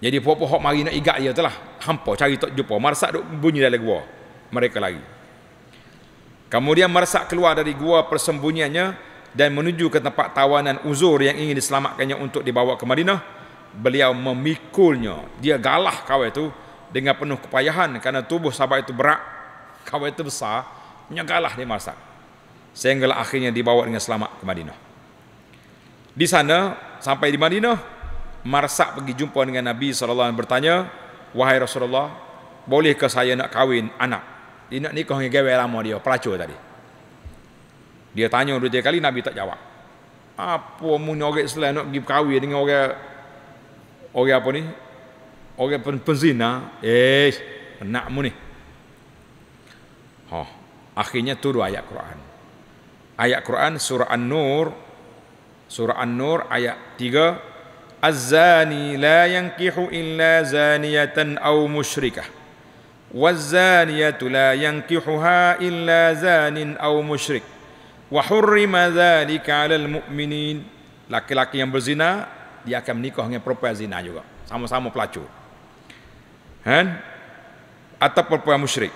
[SPEAKER 1] jadi puak-puak hok mari nak igat dia telah hampa cari tak jumpa marsak duk bunyi dalam gua mereka lari kemudian marsak keluar dari gua persembunyiannya dan menuju ke tempat tawanan uzur yang ingin diselamatkannya untuk dibawa ke Madinah beliau memikulnya dia galah kawai itu dengan penuh kepayahan kerana tubuh sahabat itu berat kawai itu besar, menyegalah dia masak. Sehinggalah akhirnya dibawa dengan selamat ke Madinah. Di sana, sampai di Madinah, Marsak pergi jumpa dengan Nabi SAW bertanya, Wahai Rasulullah, bolehkah saya nak kahwin anak? Dia nak nikah dengan gawai lama dia, pelacur tadi. Dia tanya dua tiga kali, Nabi tak jawab. Apa mungkin orang Islam nak pergi kahwin dengan orang, orang apa ni? Orang penzina, eh, nak mu ni akhirnya turun ayat Quran. Ayat Quran surah An-Nur surah An-Nur ayat 3 Az-zani la yankihu illa zaniyatan aw musyrikah. Waz-zaniyatu la yankihuha illa zanin aw musyrik. Wa hurrima dzalika 'alal mu'minin. Laki-laki yang berzina dia akan menikah dengan perempuan zina juga. Sama-sama pelacur. Kan? Atau perempuan musyrik.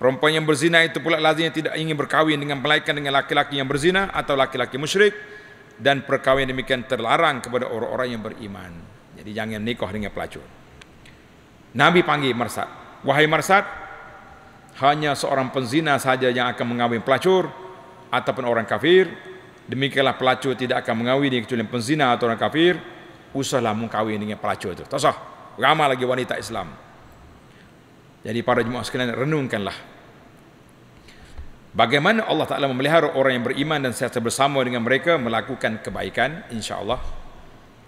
[SPEAKER 1] Perempuan yang berzina itu pula lazimnya tidak ingin berkahwin dengan melainkan dengan laki-laki yang berzina atau laki-laki musyrik dan perkahwinan demikian terlarang kepada orang-orang yang beriman. Jadi jangan nikah dengan pelacur. Nabi panggil Marsad. Wahai Marsad, hanya seorang penzina saja yang akan mengawin pelacur ataupun orang kafir. Demikianlah pelacur tidak akan mengawin mengawini kecuali penzina atau orang kafir. Usahlah mengkawin dengan pelacur itu. Tak sah. Ramai lagi wanita Islam. Jadi para jemaah sekalian renungkanlah. Bagaimana Allah Ta'ala memelihara orang yang beriman dan sehat bersama dengan mereka melakukan kebaikan insya Allah.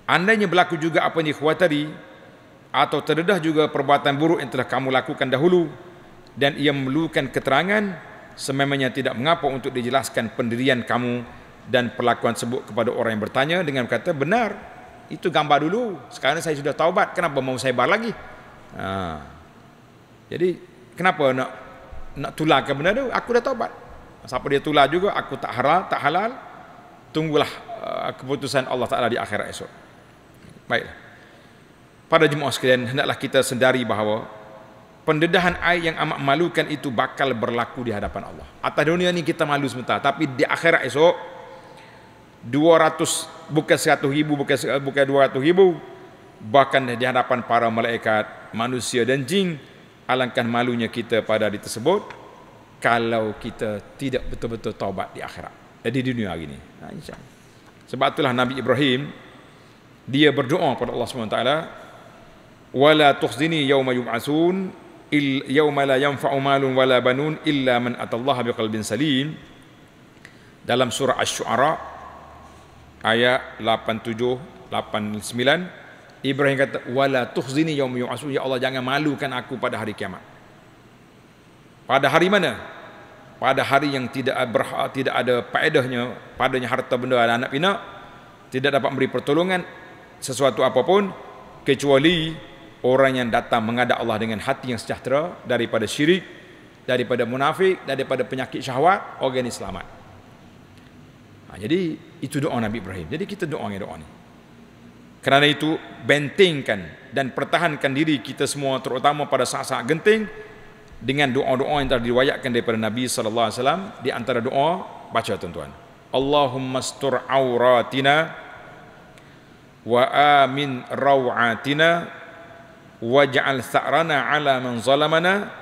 [SPEAKER 1] Andainya berlaku juga apa yang dikhawatiri atau terdedah juga perbuatan buruk yang telah kamu lakukan dahulu dan ia memerlukan keterangan sememangnya tidak mengapa untuk dijelaskan pendirian kamu dan perlakuan sebut kepada orang yang bertanya dengan kata benar itu gambar dulu sekarang saya sudah taubat kenapa mau saya bar lagi ha. Jadi kenapa nak nak tularkan benda tu? Aku dah taubat. Siapa dia tular juga aku tak halal, tak halal. Tunggulah uh, keputusan Allah Taala di akhirat esok. Baiklah. Pada jemaah sekalian, hendaklah kita sedari bahawa pendedahan air yang amat malukan itu bakal berlaku di hadapan Allah. Atas dunia ni kita malu sebentar, tapi di akhirat esok 200 bukan 100 ribu bukan bukan 200 ribu bahkan di hadapan para malaikat manusia dan jin alangkah malunya kita pada hari tersebut kalau kita tidak betul-betul taubat di akhirat eh, di dunia hari ini ha, sebab itulah Nabi Ibrahim dia berdoa kepada Allah SWT wala tuhzini yawma yub'asun il yawma la yanfa'u malun wala banun illa man atallaha biqalbin salim dalam surah asy shuara ayat 87 89 Ibrahim kata wala tuhzini yaum yu'asun ya Allah jangan malukan aku pada hari kiamat. Pada hari mana? Pada hari yang tidak berhak, tidak ada faedahnya padanya harta benda dan anak pinak tidak dapat memberi pertolongan sesuatu apapun kecuali orang yang datang mengada Allah dengan hati yang sejahtera daripada syirik daripada munafik daripada penyakit syahwat orang ini selamat. Ha, jadi itu doa Nabi Ibrahim. Jadi kita doa dengan doa ini. Kerana itu bentengkan dan pertahankan diri kita semua terutama pada saat-saat genting dengan doa-doa yang telah diriwayatkan daripada Nabi sallallahu alaihi wasallam di antara doa baca tuan-tuan. Allahumma stur auratina wa amin rawatina waj'al sa'rana 'ala man zalamana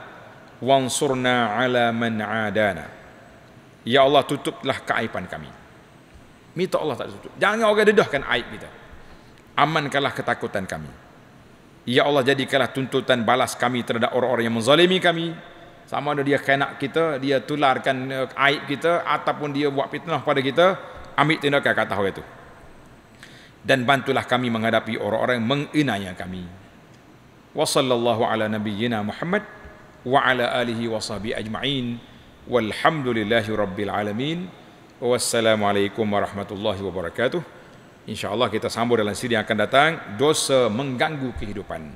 [SPEAKER 1] wansurna 'ala man 'adana. Ya Allah tutuplah keaiban kami. Minta Allah tak tutup. Jangan orang dedahkan aib kita. Gitu amankanlah ketakutan kami. Ya Allah jadikanlah tuntutan balas kami terhadap orang-orang yang menzalimi kami. Sama ada dia kenak kita, dia tularkan eh, aib kita ataupun dia buat fitnah pada kita, ambil tindakan kata orang itu. Dan bantulah kami menghadapi orang-orang yang menginaya kami. Wa sallallahu ala nabiyyina Muhammad wa ala alihi wa sahbihi ajma'in. Walhamdulillahi rabbil alamin. Wassalamualaikum warahmatullahi wabarakatuh insyaAllah kita sambung dalam siri yang akan datang, dosa mengganggu kehidupan.